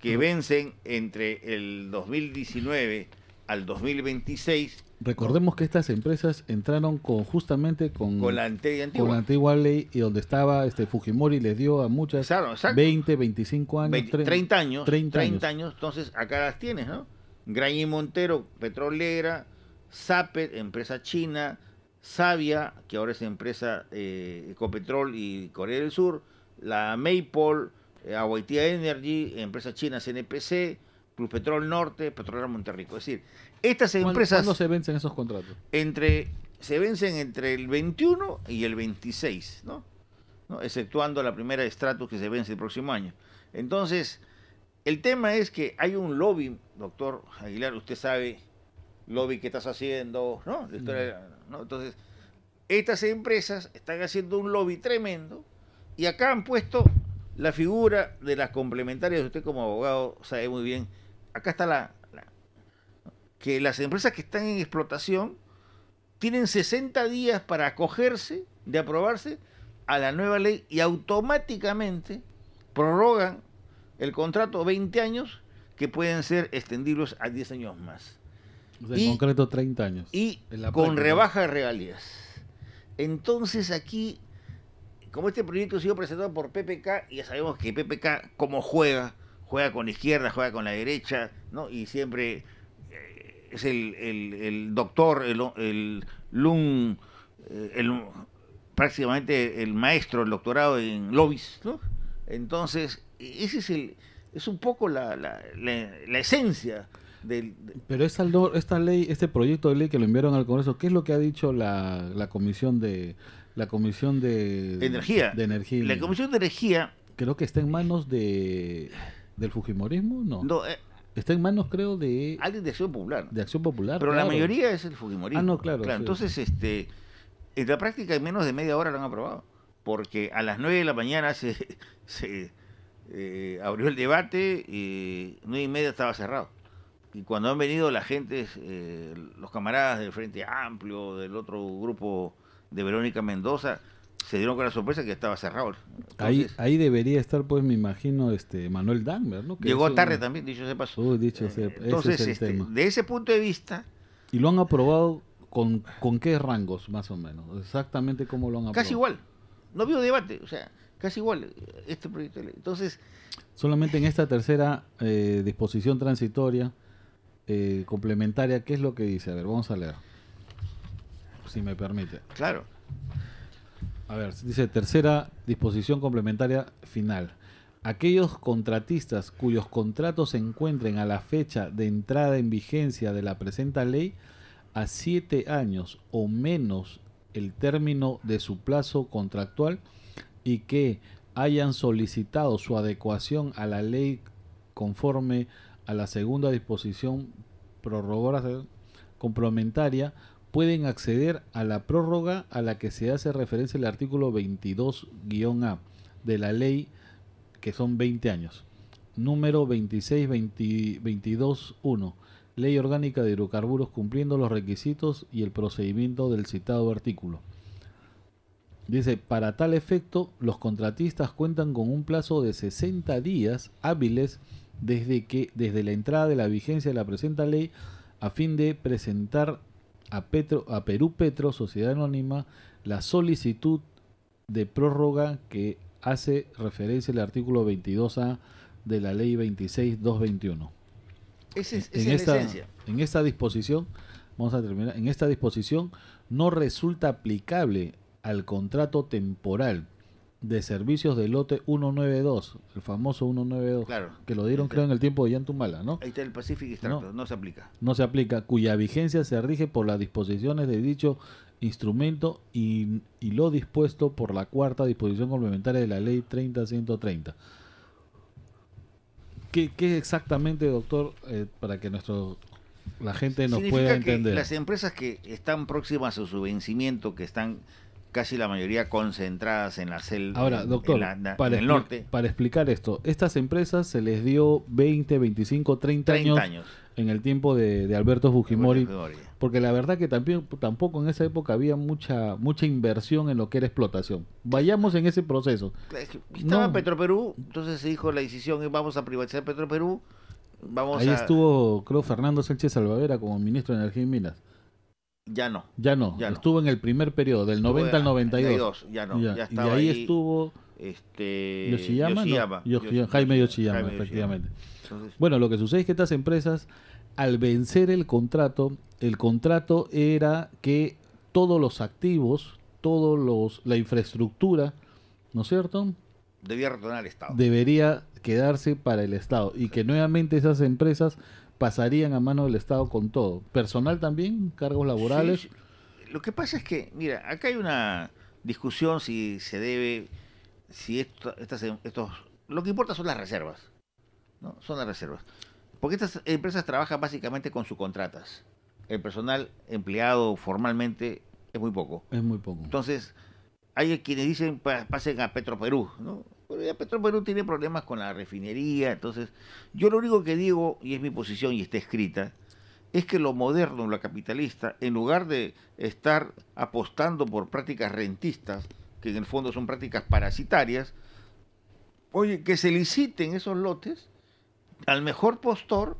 que vencen entre el 2019 al 2026, Recordemos que estas empresas entraron con justamente con, la, antigua. ley y donde estaba este Fujimori les dio a muchas exacto, 20, 25 años, 30, años, 30, años. entonces acá las tienes, ¿no? y Montero, petrolera, Zapet, empresa china, Sabia, que ahora es empresa eh, Ecopetrol y Corea del Sur, la Maple, eh, Energy, empresa china CNPC, Plus Petrol Norte, Petrolera Monterrico. Es decir, estas empresas... ¿Cuándo se vencen esos contratos? Entre, se vencen entre el 21 y el 26, ¿no? Exceptuando la primera estratus que se vence el próximo año. Entonces, el tema es que hay un lobby, doctor Aguilar, usted sabe, lobby que estás haciendo, mm. ¿no? Entonces, estas empresas están haciendo un lobby tremendo y acá han puesto la figura de las complementarias, usted como abogado sabe muy bien, acá está la que las empresas que están en explotación tienen 60 días para acogerse, de aprobarse, a la nueva ley y automáticamente prorrogan el contrato 20 años que pueden ser extendidos a 10 años más. en concreto 30 años. Y con rebaja de regalías. Entonces aquí, como este proyecto ha sido presentado por PPK, ya sabemos que PPK como juega, juega con la izquierda, juega con la derecha, ¿no? Y siempre es el, doctor, eh, el, prácticamente el maestro, el doctorado en Lobis, Entonces, ese es el, es un poco la, esencia del... Pero esta, esta ley, este proyecto de ley que lo enviaron al Congreso, ¿qué es lo que ha dicho la, la comisión de... La comisión de... Energía. De energía. La comisión de energía... Creo que está en manos de... ¿Del Fujimorismo? No. No, eh, Está en manos, creo, de... Alguien de Acción Popular. De Acción Popular, Pero la mayoría es el Fujimori. Ah, no, claro. Entonces, este, en la práctica, en menos de media hora lo han aprobado. Porque a las nueve de la mañana se, eh, abrió el debate y nueve y media estaba cerrado. Y cuando han venido la gente, eh, los camaradas del Frente Amplio, del otro grupo de Verónica Mendoza, se dieron con la sorpresa que estaba cerrado. ahí, ahí debería estar, pues, me imagino, este Manuel Dagmer, llegó tarde también, dicho se pasó. entonces, este, de ese punto de vista... Y lo han aprobado con, con qué rangos, más o menos, exactamente cómo lo han aprobado. Casi igual, no vio debate, o sea, casi igual eh, este proyecto de ley. Entonces... Solamente en esta tercera eh, disposición transitoria eh, complementaria, ¿qué es lo que dice? A ver, vamos a leer, si me permite. Claro a ver, dice tercera disposición complementaria final. Aquellos contratistas cuyos contratos se encuentren a la fecha de entrada en vigencia de la presente ley a siete años o menos el término de su plazo contractual y que hayan solicitado su adecuación a la ley conforme a la segunda disposición prorrogada eh, complementaria pueden acceder a la prórroga a la que se hace referencia el artículo 22-A de la ley, que son 20 años, número 26-22-1, Ley Orgánica de Hidrocarburos, cumpliendo los requisitos y el procedimiento del citado artículo. Dice, para tal efecto, los contratistas cuentan con un plazo de 60 días hábiles desde que desde la entrada de la vigencia de la presente ley a fin de presentar a, Perú Petro, Sociedad Anónima, la solicitud de prórroga que hace referencia al artículo 22A de la ley 26221. En esta disposición, vamos a terminar, en esta disposición no resulta aplicable al contrato temporal de servicios del lote 192, el famoso 192, claro, que lo dieron creo en el tiempo de Yantumala, ¿no? Ahí está el Pacific no, se aplica. No se aplica, cuya vigencia se rige por las disposiciones de dicho instrumento y, lo dispuesto por la cuarta disposición complementaria de la ley 30130. ¿Qué, ¿Qué exactamente, doctor, eh, para que nuestro la gente nos pueda entender? las empresas que están próximas a su vencimiento, que están casi la mayoría concentradas en la selva. Ahora, doctor, para norte. Para explicar esto, estas empresas se les dio 20, 25, 30, años, en el tiempo de, Alberto Fujimori, porque la verdad que también, tampoco en esa época había mucha mucha inversión en lo que era explotación. Vayamos en ese proceso. Estaba Petro Petroperú, entonces se dijo la decisión, vamos a privatizar Petroperú. Vamos Ahí estuvo, creo, Fernando Sánchez Salvadera como ministro de Energía y Minas. Ya no. Ya no. estuvo en el primer periodo, del 90 al 92. Ya y ahí, estuvo. Este, Yoshiyama. Jaime Yoshiyama, efectivamente. bueno, lo que sucede es que estas empresas, al vencer el contrato, el contrato era que todos los activos, todos los, la infraestructura, ¿no es cierto? Debía retornar al Estado. Debería quedarse para el Estado. Y que nuevamente esas empresas pasarían a mano del Estado con todo. Personal también, cargos laborales. lo que pasa es que, mira, acá hay una discusión si se debe, si esto, estas, em, estos, lo que importa son las reservas, ¿no? Son las reservas. Porque estas empresas trabajan básicamente con sus contratas. El personal empleado formalmente es muy poco. Es muy poco. Entonces, hay quienes dicen pasen a Petroperú, ¿no? Pero ya Perú tiene problemas con la refinería, entonces yo lo único que digo, y es mi posición y está escrita, es que lo moderno, lo capitalista, en lugar de estar apostando por prácticas rentistas, que en el fondo son prácticas parasitarias, oye, que se liciten esos lotes al mejor postor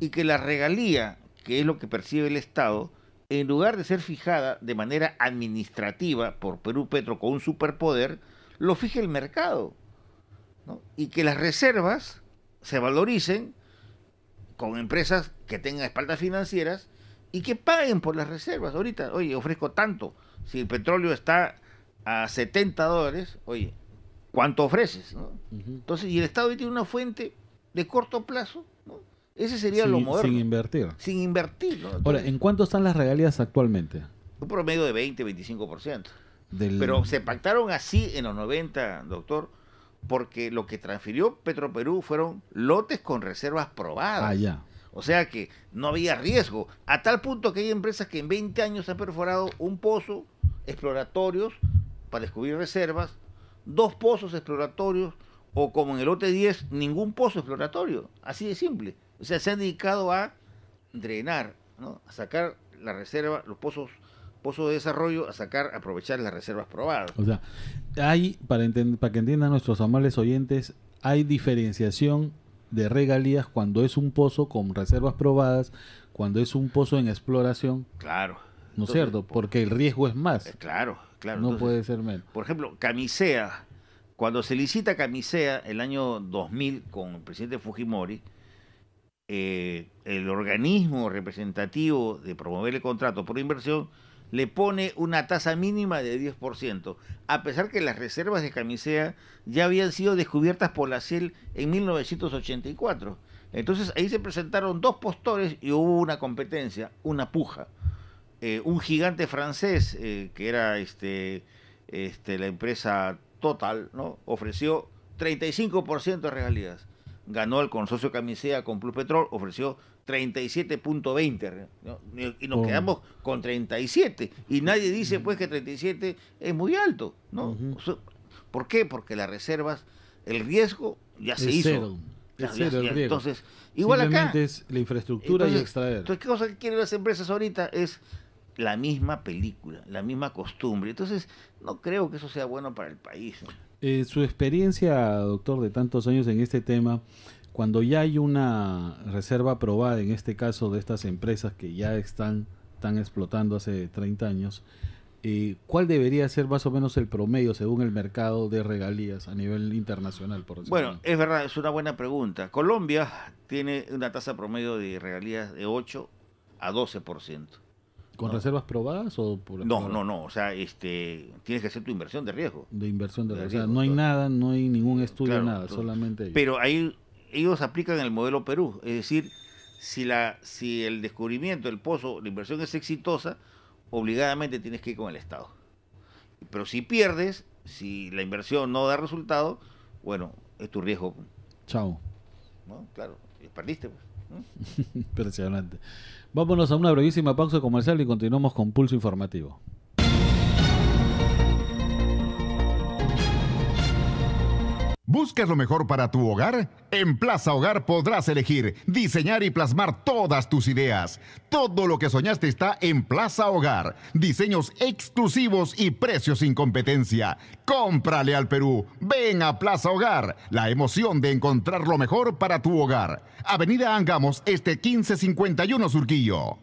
y que la regalía, que es lo que percibe el Estado, en lugar de ser fijada de manera administrativa por Perú Petro con un superpoder, lo fije el mercado. ¿no? y que las reservas se valoricen con empresas que tengan espaldas financieras y que paguen por las reservas. Ahorita, oye, ofrezco tanto. Si el petróleo está a 70 dólares, oye, ¿cuánto ofreces? Entonces, y el Estado tiene una fuente de corto plazo. Ese sería lo moderno. Sin invertir. Sin invertir. Ahora, ¿en cuánto están las regalías actualmente? Un promedio de 20, 25%. Del... Pero se pactaron así en los 90, doctor, porque lo que transfirió Petroperú fueron lotes con reservas probadas. Ah, ya. O sea que no había riesgo, a tal punto que hay empresas que en 20 años han perforado un pozo exploratorios para descubrir reservas, dos pozos exploratorios o como en el lote 10, ningún pozo exploratorio. Así de simple. O sea, se han dedicado a drenar, ¿no? a sacar la reserva, los pozos Pozo de Desarrollo a sacar, aprovechar las reservas probadas. O sea, hay, para, para que entiendan nuestros amables oyentes, hay diferenciación de regalías cuando es un pozo con reservas probadas, cuando es un pozo en exploración. Claro. ¿No es cierto? Porque el riesgo es más. Eh, claro, claro. No puede ser menos. Por ejemplo, Camisea, cuando se licita Camisea el año 2000 con el presidente Fujimori, eh, el organismo representativo de promover el contrato por inversión le pone una tasa mínima de 10%, a pesar que las reservas de camisea ya habían sido descubiertas por la CEL en 1984. Entonces ahí se presentaron dos postores y hubo una competencia, una puja. Eh, un gigante francés, eh, que era este, este, la empresa Total, ¿no? ofreció 35% de regalías. Ganó el consorcio Camisea con Plus Petrol, ofreció 37.20 y nos quedamos con 37 y nadie dice pues que 37 es muy alto no ¿por qué? porque las reservas el riesgo ya se hizo entonces igual acá es la infraestructura y extraer entonces qué cosa quieren las empresas ahorita es la misma película la misma costumbre entonces no creo que eso sea bueno para el país eh, su experiencia doctor de tantos años en este tema cuando ya hay una reserva aprobada, en este caso de estas empresas que ya están, están explotando hace 30 años, eh, ¿cuál debería ser más o menos el promedio según el mercado de regalías a nivel internacional? bueno, es verdad, es una buena pregunta. Colombia tiene una tasa promedio de regalías de 8 a 12%. ¿Con reservas probadas o por No, no, no, o sea, este, tienes que hacer tu inversión de riesgo. De inversión de, riesgo, o sea, no hay nada, no hay ningún estudio, nada, solamente... Pero hay ellos aplican el modelo Perú, es decir, si, la, si el descubrimiento el pozo, la inversión es exitosa, obligadamente tienes que ir con el Estado. Pero si pierdes, si la inversión no da resultado, bueno, es tu riesgo. Pues. Chao. ¿No? Claro, perdiste. Pues, Impresionante. Vámonos a una brevísima pausa comercial y continuamos con Pulso Informativo. ¿Buscas lo mejor para tu hogar? En Plaza Hogar podrás elegir, diseñar y plasmar todas tus ideas. Todo lo que soñaste está en Plaza Hogar. Diseños exclusivos y precios sin competencia. Cómprale al Perú. Ven a Plaza Hogar. La emoción de encontrar lo mejor para tu hogar. Avenida Angamos, este 1551 Surquillo.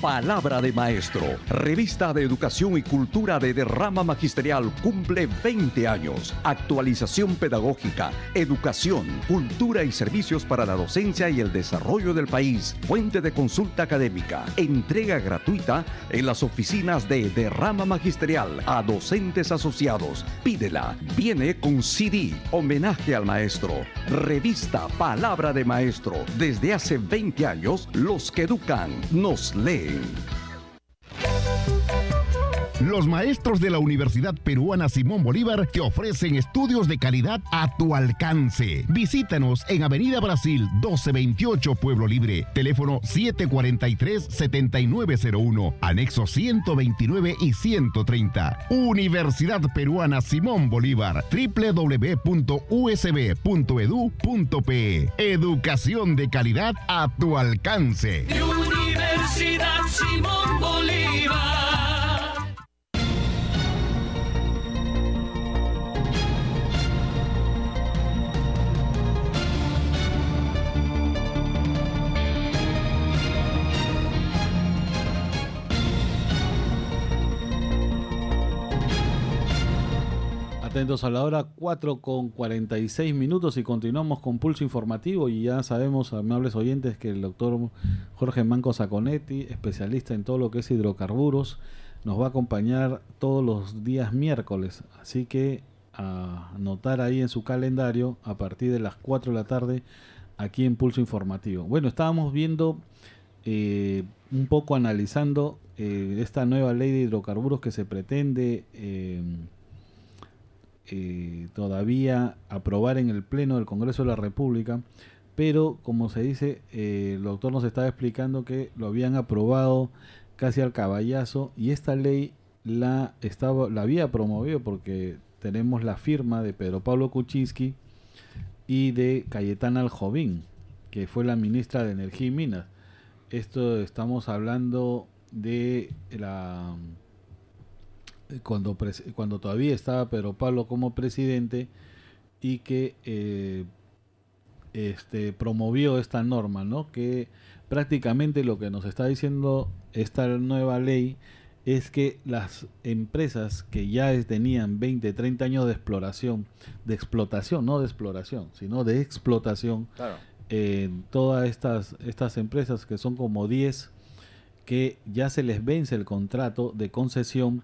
Palabra de Maestro, revista de educación y cultura de derrama magisterial, cumple 20 años. Actualización pedagógica, educación, cultura y servicios para la docencia y el desarrollo del país. Fuente de consulta académica. Entrega gratuita en las oficinas de derrama magisterial a docentes asociados. Pídela. Viene con CD, homenaje al maestro. Revista Palabra de Maestro. Desde hace 20 años, los que educan nos leen. Los maestros de la Universidad Peruana Simón Bolívar te ofrecen estudios de calidad a tu alcance. Visítanos en Avenida Brasil 1228 Pueblo Libre, teléfono 743-7901, anexo 129 y 130. Universidad Peruana Simón Bolívar, www.usb.edu.pe. Educación de calidad a tu alcance. Universidad Simón Bolívar. Atentos a la hora 4 con 46 minutos y continuamos con Pulso Informativo y ya sabemos, amables oyentes, que el doctor Jorge Manco Saconetti, especialista en todo lo que es hidrocarburos, nos va a acompañar todos los días miércoles. Así que a anotar ahí en su calendario a partir de las 4 de la tarde aquí en Pulso Informativo. Bueno, estábamos viendo eh, un poco analizando eh, esta nueva ley de hidrocarburos que se pretende... Eh, eh, todavía aprobar en el Pleno del Congreso de la República, pero como se dice, eh, el doctor nos estaba explicando que lo habían aprobado casi al caballazo y esta ley la, estaba, la había promovido porque tenemos la firma de Pedro Pablo Kuczynski y de Cayetana Aljovín, que fue la ministra de Energía y Minas. Esto estamos hablando de la cuando, cuando todavía estaba Pedro Pablo como presidente y que eh, este, promovió esta norma, ¿no? Que prácticamente lo que nos está diciendo esta nueva ley es que las empresas que ya tenían 20, 30 años de exploración, de explotación, no de exploración, sino de explotación, todas estas, estas empresas que son como 10, que ya se les vence el contrato de concesión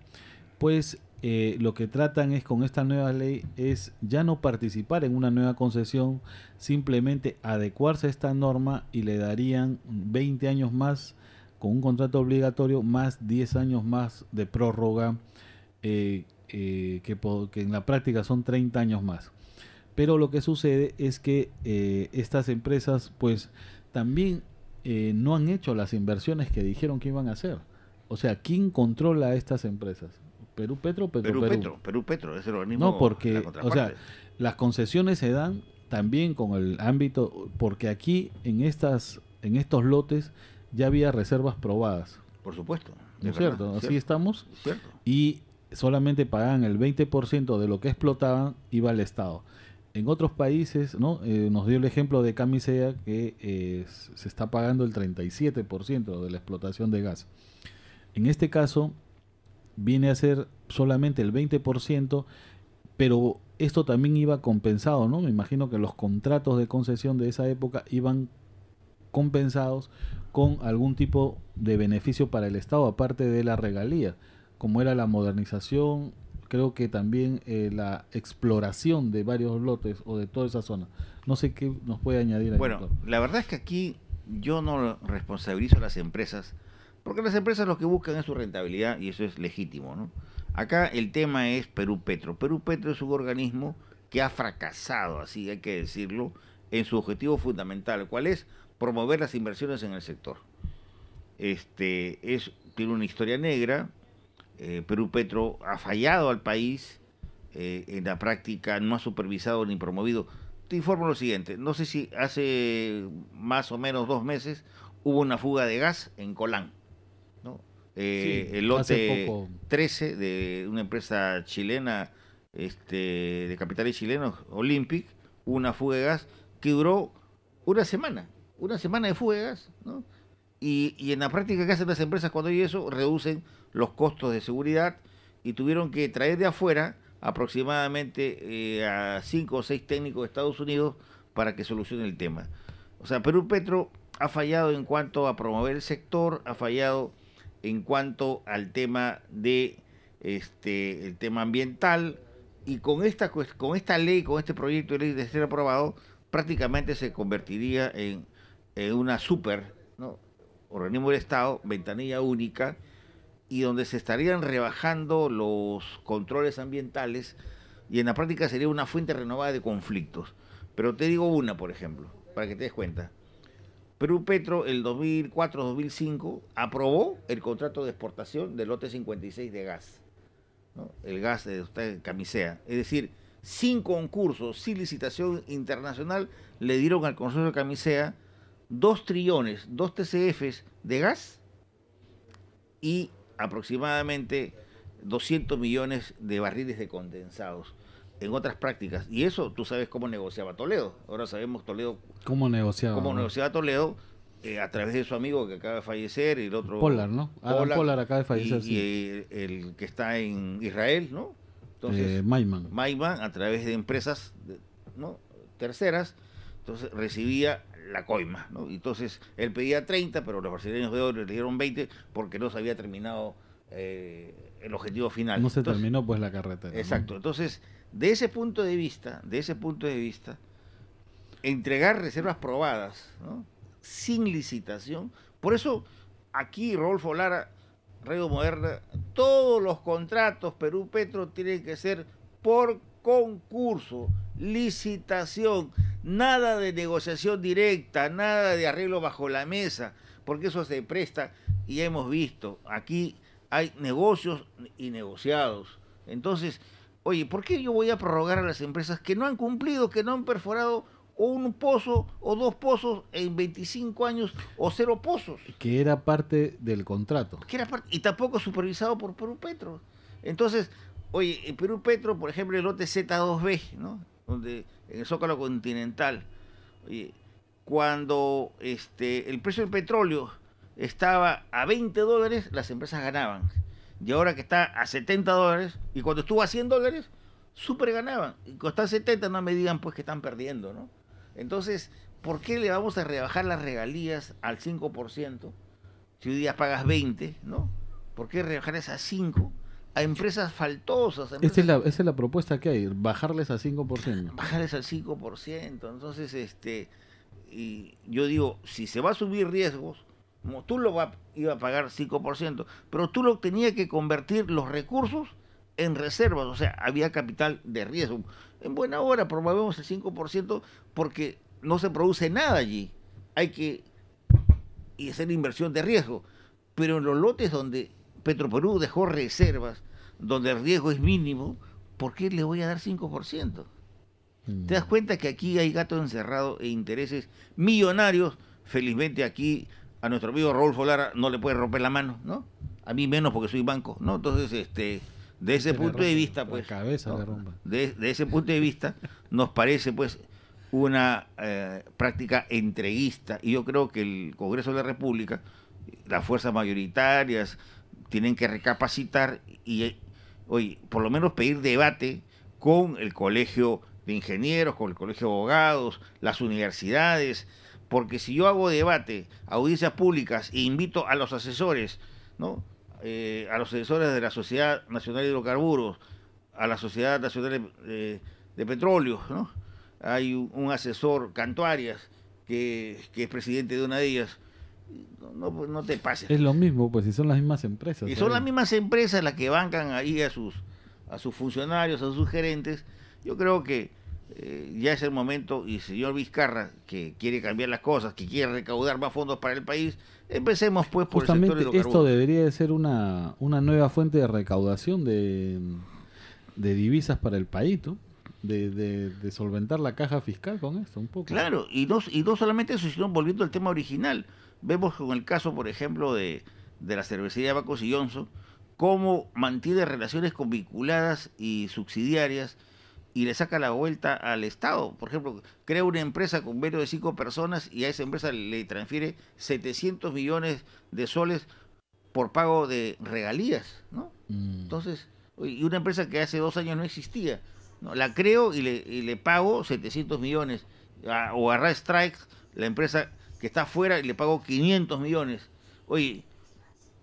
pues eh, lo que tratan es con esta nueva ley es ya no participar en una nueva concesión, simplemente adecuarse a esta norma y le darían 20 años más con un contrato obligatorio, más 10 años más de prórroga, eh, eh, que, que, en la práctica son 30 años más. Pero lo que sucede es que estas empresas pues también no han hecho las inversiones que dijeron que iban a hacer. O sea, ¿quién controla a estas empresas? Perú Petro, Perú, Petro, Perú Petro, es el organismo. No, porque, o sea, las concesiones se dan también con el ámbito, porque aquí en estas, en estos lotes ya había reservas probadas. Por supuesto. es cierto? Así estamos. Y solamente pagaban el 20% de lo que explotaban iba al Estado. En otros países, ¿no? Eh, nos dio el ejemplo de Camisea que eh, se está pagando el 37% de la explotación de gas. En este caso, viene a ser solamente el 20%, pero esto también iba compensado, ¿no? Me imagino que los contratos de concesión de esa época iban compensados con algún tipo de beneficio para el Estado, aparte de la regalía, como era la modernización, creo que también eh, la exploración de varios lotes o de toda esa zona. No sé qué nos puede añadir. bueno, la verdad es que aquí yo no responsabilizo a las empresas porque las empresas lo que buscan es su rentabilidad y eso es legítimo, ¿no? Acá el tema es Perú Petro. Perú Petro es un organismo que ha fracasado, así hay que decirlo, en su objetivo fundamental, cuál es promover las inversiones en el sector. Este es tiene una historia negra. Eh, Perú Petro ha fallado al país eh, en la práctica, no ha supervisado ni promovido. Te informo lo siguiente: no sé si hace más o menos dos meses hubo una fuga de gas en Colán eh, el lote 13 de una empresa chilena este, de capitales chilenos, Olympic, una fuga de gas que duró una semana, una semana de fuga ¿no? Y, en la práctica, que hacen las empresas cuando hay eso? Reducen los costos de seguridad y tuvieron que traer de afuera aproximadamente eh, a cinco o seis técnicos de Estados Unidos para que solucionen el tema. O sea, Perú Petro ha fallado en cuanto a promover el sector, ha fallado en cuanto al tema de este el tema ambiental y con esta con esta ley, con este proyecto de ley de ser aprobado, prácticamente se convertiría en, una super ¿no? organismo del Estado, ventanilla única, y donde se estarían rebajando los controles ambientales y en la práctica sería una fuente renovada de conflictos. Pero te digo una, por ejemplo, para que te des cuenta. Perú Petro, el 2004-2005, aprobó el contrato de exportación del lote 56 de gas. El gas de usted camisea. Es decir, sin concurso, sin licitación internacional, le dieron al Consejo de camisea dos trillones, dos TCFs de gas y aproximadamente 200 millones de barriles de condensados en otras prácticas. Y eso tú sabes cómo negociaba Toledo. Ahora sabemos Toledo. ¿Cómo negociaba? Cómo negociaba Toledo eh, a través de su amigo que acaba de fallecer y el otro. Polar, ¿no? Adam acaba de fallecer. Y, el, que está en Israel, ¿no? Entonces. Eh, Maiman. Maiman, a través de empresas ¿no? terceras, entonces recibía la coima, ¿no? Entonces él pedía 30, pero los brasileños de oro le dieron 20 porque no se había terminado. Eh, el objetivo final. No se terminó pues la carretera. Exacto. Entonces, de ese punto de vista, de ese punto de vista, entregar reservas probadas, sin licitación. Por eso aquí Rolfo Lara, Reo Moderna, todos los contratos Perú Petro tienen que ser por concurso, licitación, nada de negociación directa, nada de arreglo bajo la mesa, porque eso se presta y hemos visto, aquí hay negocios y negociados. Entonces, oye, ¿por qué yo voy a prorrogar a las empresas que no han cumplido, que no han perforado un pozo o dos pozos en 25 años o cero pozos? Que era parte del contrato. Que era parte, y tampoco supervisado por Perú Petro. Entonces, oye, Perú Petro, por ejemplo, el lote Z2B, ¿no? Donde, en el Zócalo Continental, oye, cuando este, el precio del petróleo estaba a 20 dólares, las empresas ganaban y ahora que está a 70 dólares, y cuando estuvo a 100 dólares, súper ganaban. Y cuando está 70, no me digan pues que están perdiendo, ¿no? Entonces, ¿por qué le vamos a rebajar las regalías al 5%? Si hoy día pagas 20, ¿no? ¿Por qué rebajarles a 5? A empresas faltosas. es la, esa es la propuesta que hay, bajarles al 5%. Bajarles al 5%. Entonces, este, y yo digo, si se va a subir riesgos, tú lo va, iba a pagar 5%, pero tú lo tenías que convertir los recursos en reservas, o sea, había capital de riesgo. En buena hora promovemos el 5% porque no se produce nada allí. Hay que hacer inversión de riesgo. Pero en los lotes donde Petroperú dejó reservas, donde el riesgo es mínimo, ¿por qué le voy a dar 5%? Te das mm. cuenta que aquí hay gato encerrado e intereses millonarios. Felizmente aquí a nuestro amigo Raúl Lara no le puede romper la mano, ¿no? A mí menos porque soy banco, ¿no? Entonces, este, de ese este punto de vista, pues... cabeza de, ese punto de vista, nos parece, pues, una eh, práctica entreguista. Y yo creo que el Congreso de la República, las fuerzas mayoritarias, tienen que recapacitar y, hoy por lo menos pedir debate con el Colegio de Ingenieros, con el Colegio de Abogados, las universidades, porque si yo hago debate, audiencias públicas e invito a los asesores, ¿no? Eh, a los asesores de la Sociedad Nacional de Hidrocarburos, a la Sociedad Nacional de, Petróleo, ¿no? Hay un, asesor, Cantuarias, que, que, es presidente de una de ellas. No, te pases. Es lo mismo, pues, si son las mismas empresas. Y son las mismas empresas las que bancan ahí a sus, a sus funcionarios, a sus gerentes. Yo creo que eh, ya es el momento y señor Vizcarra, que quiere cambiar las cosas, que quiere recaudar más fondos para el país, empecemos pues por Justamente el sector Esto debería de ser una, una nueva fuente de recaudación de, divisas para el país, De, de, solventar la caja fiscal con esto un poco. Claro, y no, y no solamente eso, sino volviendo al tema original. Vemos con el caso, por ejemplo, de, la cervecería Bacos y Johnson, cómo mantiene relaciones con vinculadas y subsidiarias y le saca la vuelta al Estado. Por ejemplo, crea una empresa con menos de cinco personas y a esa empresa le transfiere 700 millones de soles por pago de regalías, ¿no? Mm. Entonces, y una empresa que hace dos años no existía, la creo y le, y pago 700 millones. o a Red Strikes, la empresa que está afuera, y le pago 500 millones. Oye,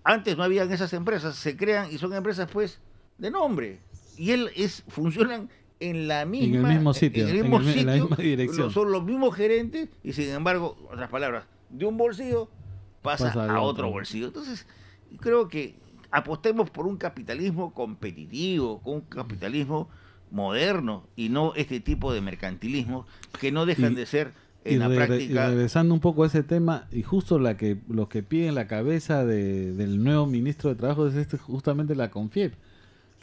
antes no habían esas empresas, se crean y son empresas pues de nombre. Y él es, funcionan en la misma el mismo sitio, en, la misma dirección. Son los mismos gerentes y sin embargo, otras palabras, de un bolsillo pasa, a otro bolsillo. Entonces, creo que apostemos por un capitalismo competitivo, con un capitalismo moderno y no este tipo de mercantilismo que no dejan de ser en la práctica. Y regresando un poco a ese tema, y justo la que los que piden la cabeza del nuevo ministro de Trabajo es este, justamente la CONFIEP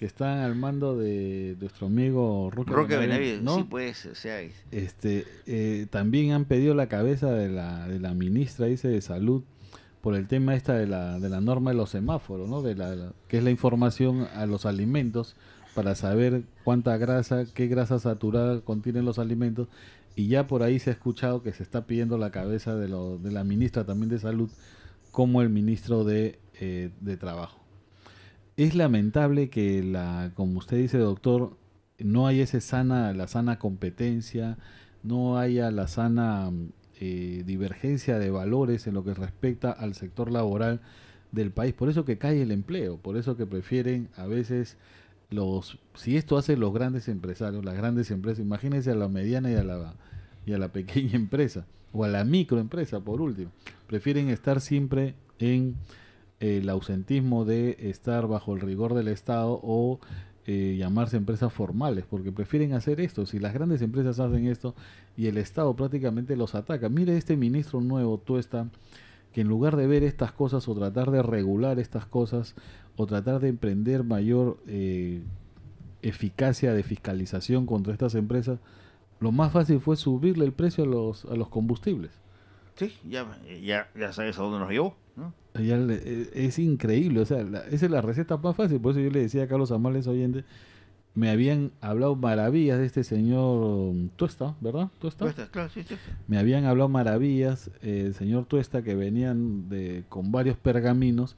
que están al mando de nuestro amigo Roque, Benavides, ¿no? pues, este, eh, también han pedido la cabeza de la, de la ministra, de salud, por el tema esta de la, de la norma de los semáforos, ¿no? De la, que es la información a los alimentos para saber cuánta grasa, qué grasa saturada contienen los alimentos. Y ya por ahí se ha escuchado que se está pidiendo la cabeza de, lo, de la ministra también de salud como el ministro de eh, trabajo es lamentable que la, como usted dice, doctor, no haya esa sana, la sana competencia, no haya la sana mm, eh, divergencia de valores en lo que respecta al sector laboral del país. Por eso que cae el empleo, por eso que prefieren a veces los, si esto hace los grandes empresarios, las grandes empresas, imagínense a la mediana y a la, y a la pequeña empresa, o a la microempresa por último, prefieren estar siempre en el ausentismo de estar bajo el rigor del Estado o eh, llamarse empresas formales, porque prefieren hacer esto. Si las grandes empresas hacen esto y el Estado prácticamente los ataca, mire este ministro nuevo, Tuesta, que en lugar de ver estas cosas o tratar de regular estas cosas o tratar de emprender mayor eh, eficacia de fiscalización contra estas empresas, lo más fácil fue subirle el precio a los, a los combustibles. Sí, ya, ya, ya sabes a dónde nos llevó. Eh, es increíble, o sea, esa es la receta más fácil, por eso yo le decía a Carlos Amales oyentes, me habían hablado maravillas de este señor mm, Tuesta, ¿verdad? Tuesta. Me habían hablado maravillas, eh, el señor Tuesta, que venían de, con varios pergaminos,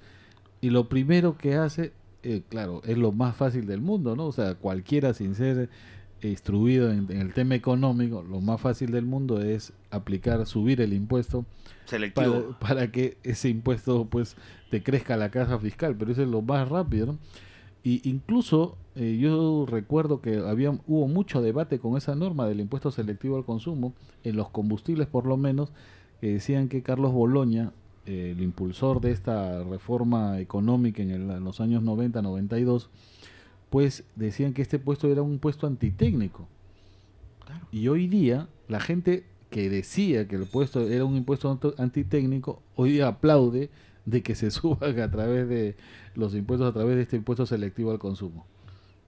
y lo primero que hace, eh, claro, es lo más fácil del mundo, ¿no? O sea, cualquiera sin ser instruido en el tema económico, lo más fácil del mundo es aplicar, subir el impuesto Selectivo. Para, que ese impuesto pues te crezca la caja fiscal, pero eso es lo más rápido, Y incluso eh, yo recuerdo que había, hubo mucho debate con esa norma del impuesto selectivo al consumo, en los combustibles por lo menos, que decían que Carlos Boloña, eh, el impulsor de esta reforma económica en, los años 90-92, pues decían que este puesto era un puesto antitécnico. Y hoy día la gente que decía que el impuesto era un impuesto antitécnico, hoy aplaude de que se suban a través de los impuestos, a través de este impuesto selectivo al consumo.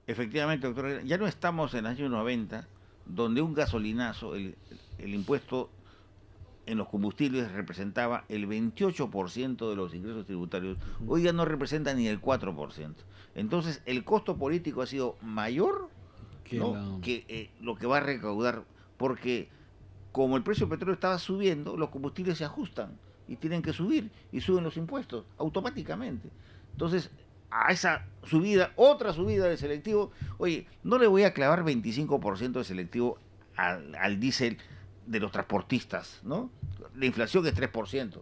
Efectivamente, doctor, ya no estamos en el años 90, donde un gasolinazo, el, impuesto en los combustibles representaba el 28% de los ingresos tributarios, hoy ya no representa ni el 4%. Entonces, el costo político ha sido mayor que eh, lo que va a recaudar, porque como el precio del petróleo estaba subiendo, los combustibles se ajustan y tienen que subir y suben los impuestos automáticamente. Entonces, a esa subida, otra subida del selectivo, oye, no le voy a clavar 25% de selectivo al, diésel de los transportistas, ¿no? La inflación es 3%,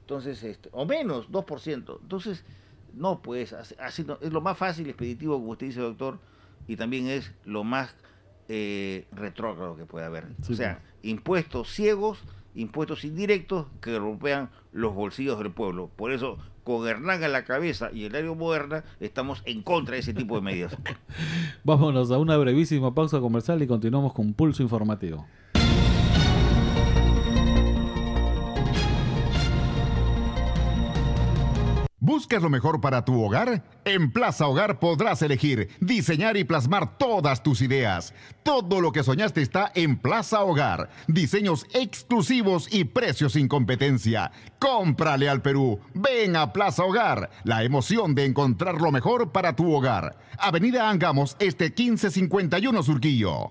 entonces, este, o menos, 2%. Entonces, no, pues, es lo más fácil, expeditivo, como usted dice, doctor, y también es lo más eh, retrógrado que puede haber. o sea, impuestos ciegos, impuestos indirectos que rompean los bolsillos del pueblo. Por eso, con Hernán en la cabeza y el área moderna, estamos en contra de ese tipo de medidas. Vámonos a una brevísima pausa comercial y continuamos con Pulso Informativo. ¿Buscas lo mejor para tu hogar? En Plaza Hogar podrás elegir, diseñar y plasmar todas tus ideas. Todo lo que soñaste está en Plaza Hogar. Diseños exclusivos y precios sin competencia. Cómprale al Perú. Ven a Plaza Hogar. La emoción de encontrar lo mejor para tu hogar. Avenida Angamos, este 1551 Surquillo.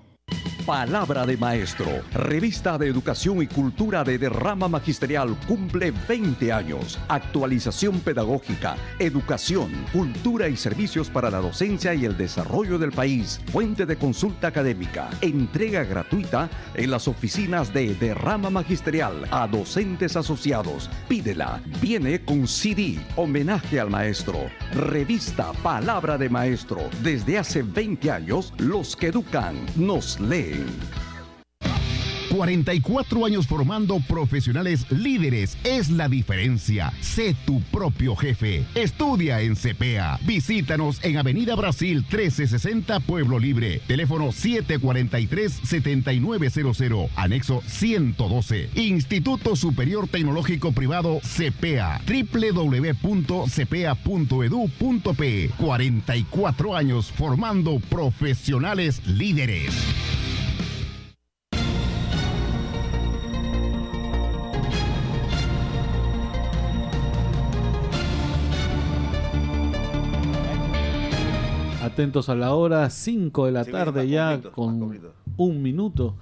Palabra de Maestro, revista de educación y cultura de derrama magisterial, cumple 20 años. Actualización pedagógica, educación, cultura y servicios para la docencia y el desarrollo del país. Fuente de consulta académica. Entrega gratuita en las oficinas de derrama magisterial a docentes asociados. Pídela. Viene con CD, homenaje al maestro. Revista Palabra de Maestro. Desde hace 20 años, los que educan nos leen. 44 años formando profesionales líderes es la diferencia. Sé tu propio jefe. Estudia en CPEA. Visítanos en Avenida Brasil 1360 Pueblo Libre. Teléfono 743-7900. Anexo 112. Instituto Superior Tecnológico Privado CPEA. www.cpa.edu.pe. 44 años formando profesionales líderes. Atentos a la hora, 5 de la tarde ya, con un minuto.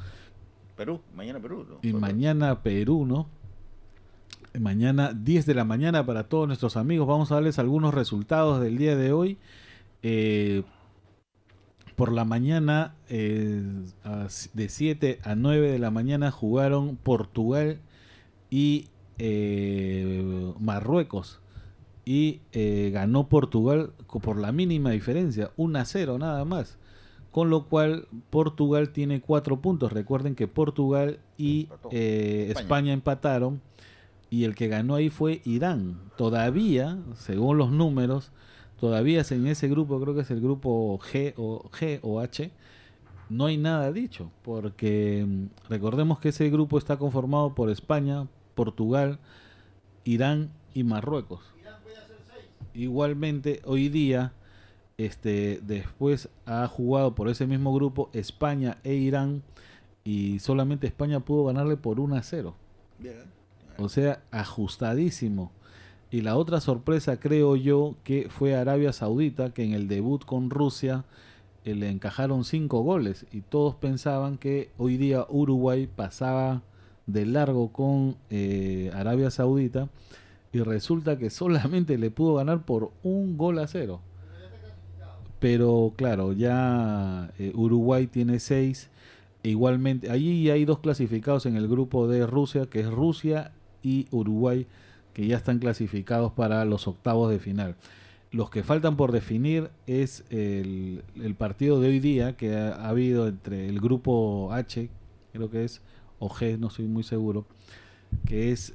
Perú, mañana Perú. Y mañana Perú, ¿no? Mañana 10 de la mañana para todos nuestros amigos. Vamos a darles algunos resultados del día de hoy. Eh, por la mañana, eh, de 7 a 9 de la mañana, jugaron Portugal y eh, Marruecos y eh, ganó Portugal por la mínima diferencia, 1 a 0 nada más. Con lo cual Portugal tiene 4 puntos. Recuerden que Portugal y eh, España. España empataron y el que ganó ahí fue Irán. Todavía, según los números, todavía en ese grupo, creo que es el grupo G o, G o H, no hay nada dicho, porque mm, recordemos que ese grupo está conformado por España, Portugal, Irán y Marruecos. Igualmente, hoy día, este, después ha jugado por ese mismo grupo España e Irán y solamente España pudo ganarle por 1 a 0. O sea, ajustadísimo. Y la otra sorpresa, creo yo, que fue Arabia Saudita, que en el debut con Rusia eh, le encajaron 5 goles y todos pensaban que hoy día Uruguay pasaba de largo con eh, Arabia Saudita y resulta que solamente le pudo ganar por un gol a cero. Pero claro, ya eh, Uruguay tiene seis. igualmente, allí hay dos clasificados en el grupo de Rusia, que es Rusia y Uruguay, que ya están clasificados para los octavos de final. Los que faltan por definir es el, partido de hoy día que ha, habido entre el grupo H, creo que es, o G, no estoy muy seguro, que es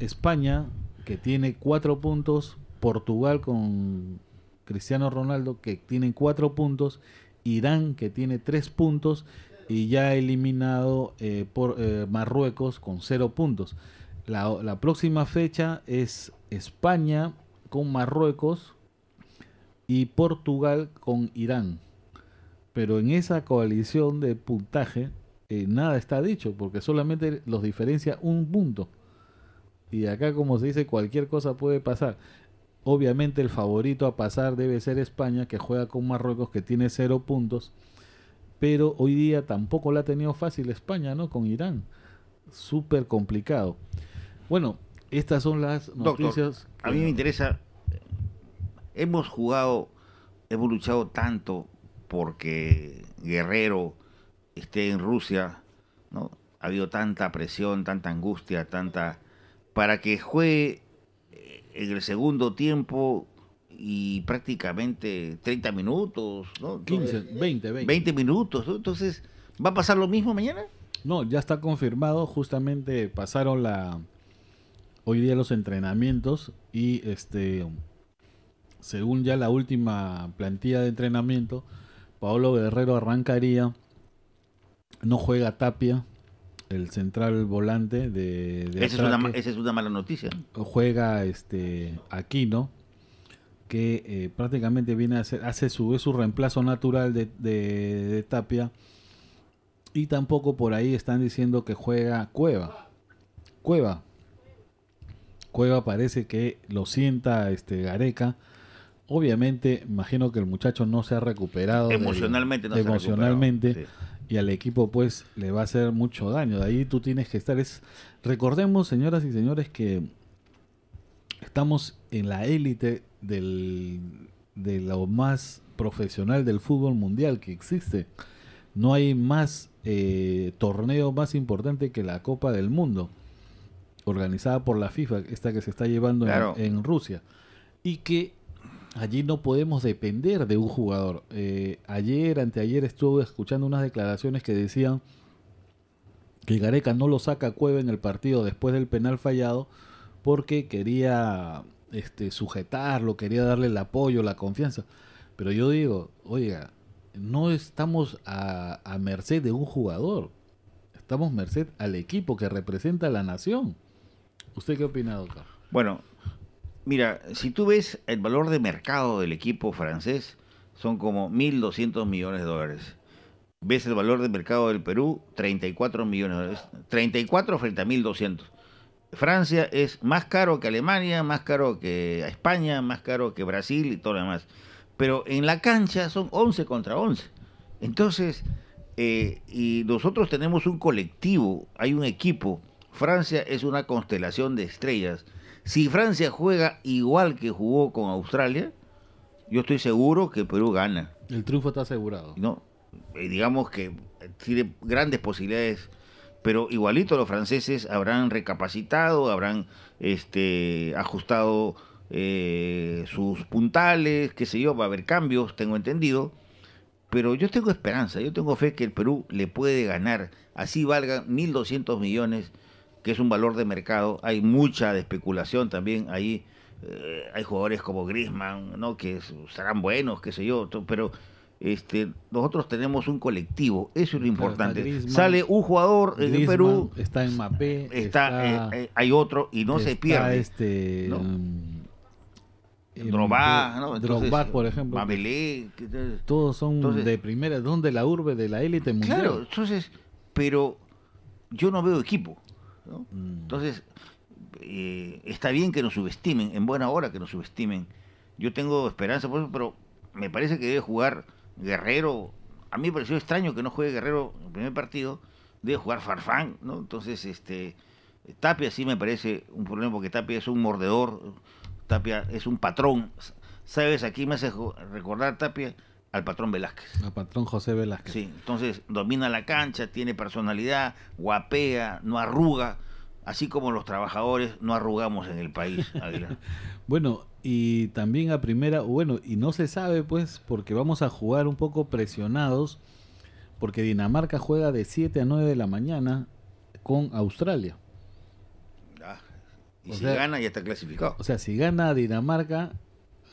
España que tiene cuatro puntos, Portugal con Cristiano Ronaldo que tiene cuatro puntos, Irán que tiene tres puntos y ya eliminado eh, por eh, Marruecos con cero puntos. La, próxima fecha es España con Marruecos y Portugal con Irán. Pero en esa coalición de puntaje eh, nada está dicho porque solamente los diferencia un punto. Y acá, como se dice, cualquier cosa puede pasar. Obviamente el favorito a pasar debe ser España, que juega con Marruecos, que tiene cero puntos. Pero hoy día tampoco la ha tenido fácil España, ¿no? Con Irán. Súper complicado. Bueno, estas son las noticias. a mí me interesa. Eh, hemos jugado, hemos luchado tanto porque Guerrero esté en Rusia, ¿no? Ha habido tanta presión, tanta angustia, tanta para que juegue eh, en el segundo tiempo y prácticamente 30 minutos, ¿no? 15, 20, 20. 20 minutos, ¿no? Entonces, ¿va a pasar lo mismo mañana? No, ya está confirmado, justamente pasaron la hoy día los entrenamientos y este según ya la última plantilla de entrenamiento, Pablo Guerrero arrancaría, no juega Tapia, el central volante de, esa, es una, mala noticia. Juega este Aquino, que eh, prácticamente viene a ser, hace su, su reemplazo natural de, Tapia. Y tampoco por ahí están diciendo que juega Cueva. Cueva. Cueva parece que lo sienta este Gareca. Obviamente, imagino que el muchacho no se ha recuperado. Emocionalmente, y al equipo pues le va a hacer mucho daño. De ahí tú tienes que estar. Es, recordemos, señoras y señores, que estamos en la élite del, de lo más profesional del fútbol mundial que existe. No hay más eh, torneo más importante que la Copa del Mundo, organizada por la FIFA, esta que se está llevando en, en Rusia. Y que allí no podemos depender de un jugador. Eh, ayer, anteayer, estuve escuchando unas declaraciones que decían que Gareca no lo saca a Cueva en el partido después del penal fallado porque quería este, sujetarlo, quería darle el apoyo, la confianza. Pero yo digo, oiga, no estamos a, merced de un jugador, estamos merced al equipo que representa a la nación. ¿Usted qué opina, doctor? Bueno, Mira, si tú ves el valor de mercado del equipo francés, son como 1.200 millones de dólares. Ves el valor de mercado del Perú, 34 millones de dólares. 34 frente a 1.200. Francia es más caro que Alemania, más caro que España, más caro que Brasil y todo lo demás. Pero en la cancha son 11 contra 11. Entonces, eh, y nosotros tenemos un colectivo, hay un equipo. Francia es una constelación de estrellas si Francia juega igual que jugó con Australia, yo estoy seguro que Perú gana. El triunfo está asegurado. No, eh, digamos que eh, tiene grandes posibilidades, pero igualito los franceses habrán recapacitado, habrán este, ajustado eh, sus puntales, qué sé yo, va a haber cambios, tengo entendido. Pero yo tengo esperanza, yo tengo fe que el Perú le puede ganar, así valga 1.200 millones que es un valor de mercado. Hay mucha especulación también ahí. Eh, hay jugadores como Griezmann, ¿no? Que serán buenos, qué sé yo, pero este, nosotros tenemos un colectivo, eso es lo importante. Sale un jugador en de Perú, está en Mapé, está, eh, eh, hay otro y no se pierde. Este, ¿no? Em, em, por ejemplo. Mabelé, todos son de primera, son la urbe, de la élite mundial. Claro, entonces, pero yo no veo equipo. Mm. Entonces, eh, está bien que nos subestimen, en buena hora que nos subestimen. Yo tengo esperanza por eso, pero me parece que debe jugar Guerrero. A mí me pareció extraño que no juegue Guerrero en el primer partido, debe jugar Farfán, ¿no? Entonces, este Tapia sí me parece un problema porque Tapia es un mordedor, Tapia es un patrón. Sabes, aquí me hace recordar Tapia al patrón Velázquez. Al patrón José Velázquez. Sí, entonces domina la cancha, tiene personalidad, guapea, no arruga, así como los trabajadores no arrugamos en el país. bueno, y también a primera, bueno, y no se sabe pues porque vamos a jugar un poco presionados, porque Dinamarca juega de 7 a 9 de la mañana con Australia. Ah, y si gana ya está clasificado. O sea, si gana Dinamarca,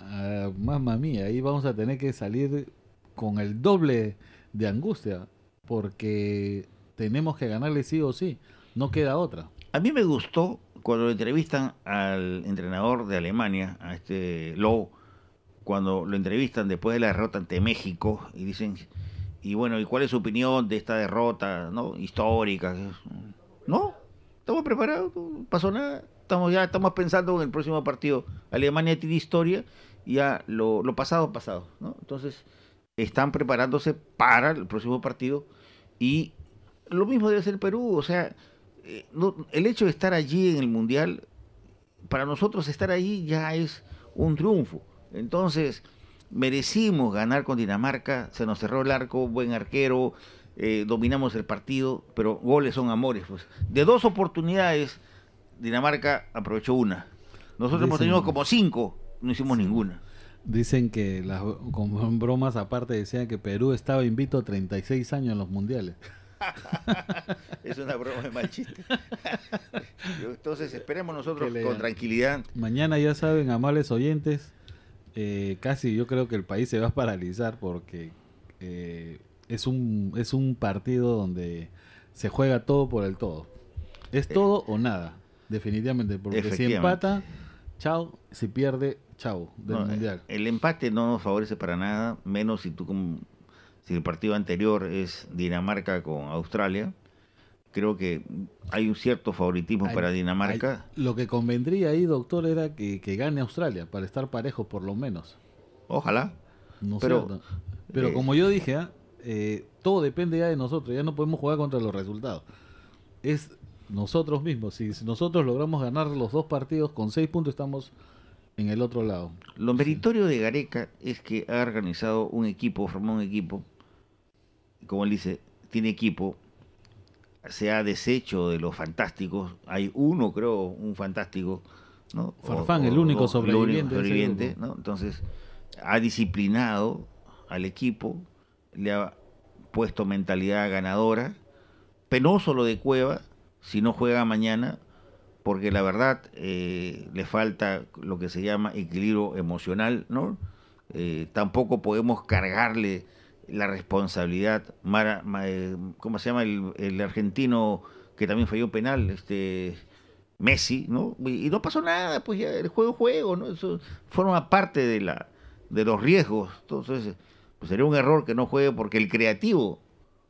ah, mamá mía, ahí vamos a tener que salir con el doble de angustia, porque tenemos que ganarle sí o sí, no queda otra. A mí me gustó cuando entrevistan al entrenador de Alemania, a este Lowe, cuando lo entrevistan después de la derrota ante México y dicen, y bueno, ¿y cuál es su opinión de esta derrota no histórica? No, estamos preparados, pasó nada estamos ya estamos pensando en el próximo partido. Alemania tiene historia, ya lo, lo pasado, pasado. Entonces, están preparándose para el próximo partido y lo mismo debe ser Perú. O sea, eh, el hecho de estar allí en el Mundial, para nosotros estar allí ya es un triunfo. Entonces, merecimos ganar con Dinamarca, se nos cerró el arco, buen arquero, eh, dominamos el partido, pero goles son amores. Pues. De dos oportunidades Dinamarca aprovechó una. Nosotros hemos tenido como cinco, no hicimos ninguna. Dicen que, las, como bromas aparte, decían que Perú estaba invito 36 años en los mundiales. es una broma de machista. Entonces esperemos nosotros con tranquilidad. Mañana ya saben, amables oyentes, eh, casi yo creo que el país se va a paralizar porque eh, es, un, es un partido donde se juega todo por el todo. Es eh, todo o nada. Definitivamente, porque si empata, chao, si pierde, chao, del mundial. Eh, el empate no nos favorece para nada, menos si tú como, si el partido anterior es Dinamarca con Australia. Creo que hay un cierto favoritismo para Dinamarca. lo que convendría ahí, doctor, era que, gane Australia, para estar parejos por lo menos. Ojalá. No pero, pero eh, como yo dije, ah, eh, todo depende ya de nosotros, ya no podemos jugar contra los resultados. Es nosotros mismos. Si nosotros logramos ganar los dos partidos con seis puntos, estamos en el otro lado. Lo meritorio de Gareca es que ha organizado un equipo, formó un equipo. Como él dice, tiene equipo. Se ha deshecho de los fantásticos. Hay uno, creo, un fantástico. ¿no? Farfán, el único sobreviviente. Único sobreviviente ¿no? Entonces, ha disciplinado al equipo, le ha puesto mentalidad ganadora. Penoso lo de Cueva, si no juega mañana, porque la verdad eh, le falta lo que se llama equilibrio emocional, ¿no? Eh, tampoco podemos cargarle la responsabilidad, eh, ¿cómo se llama? El, argentino que también falló penal, este Messi, ¿no? Y, no pasó nada, pues ya el juego juego, ¿no? Eso forma parte de la de los riesgos. Entonces, pues sería un error que no juegue porque el creativo,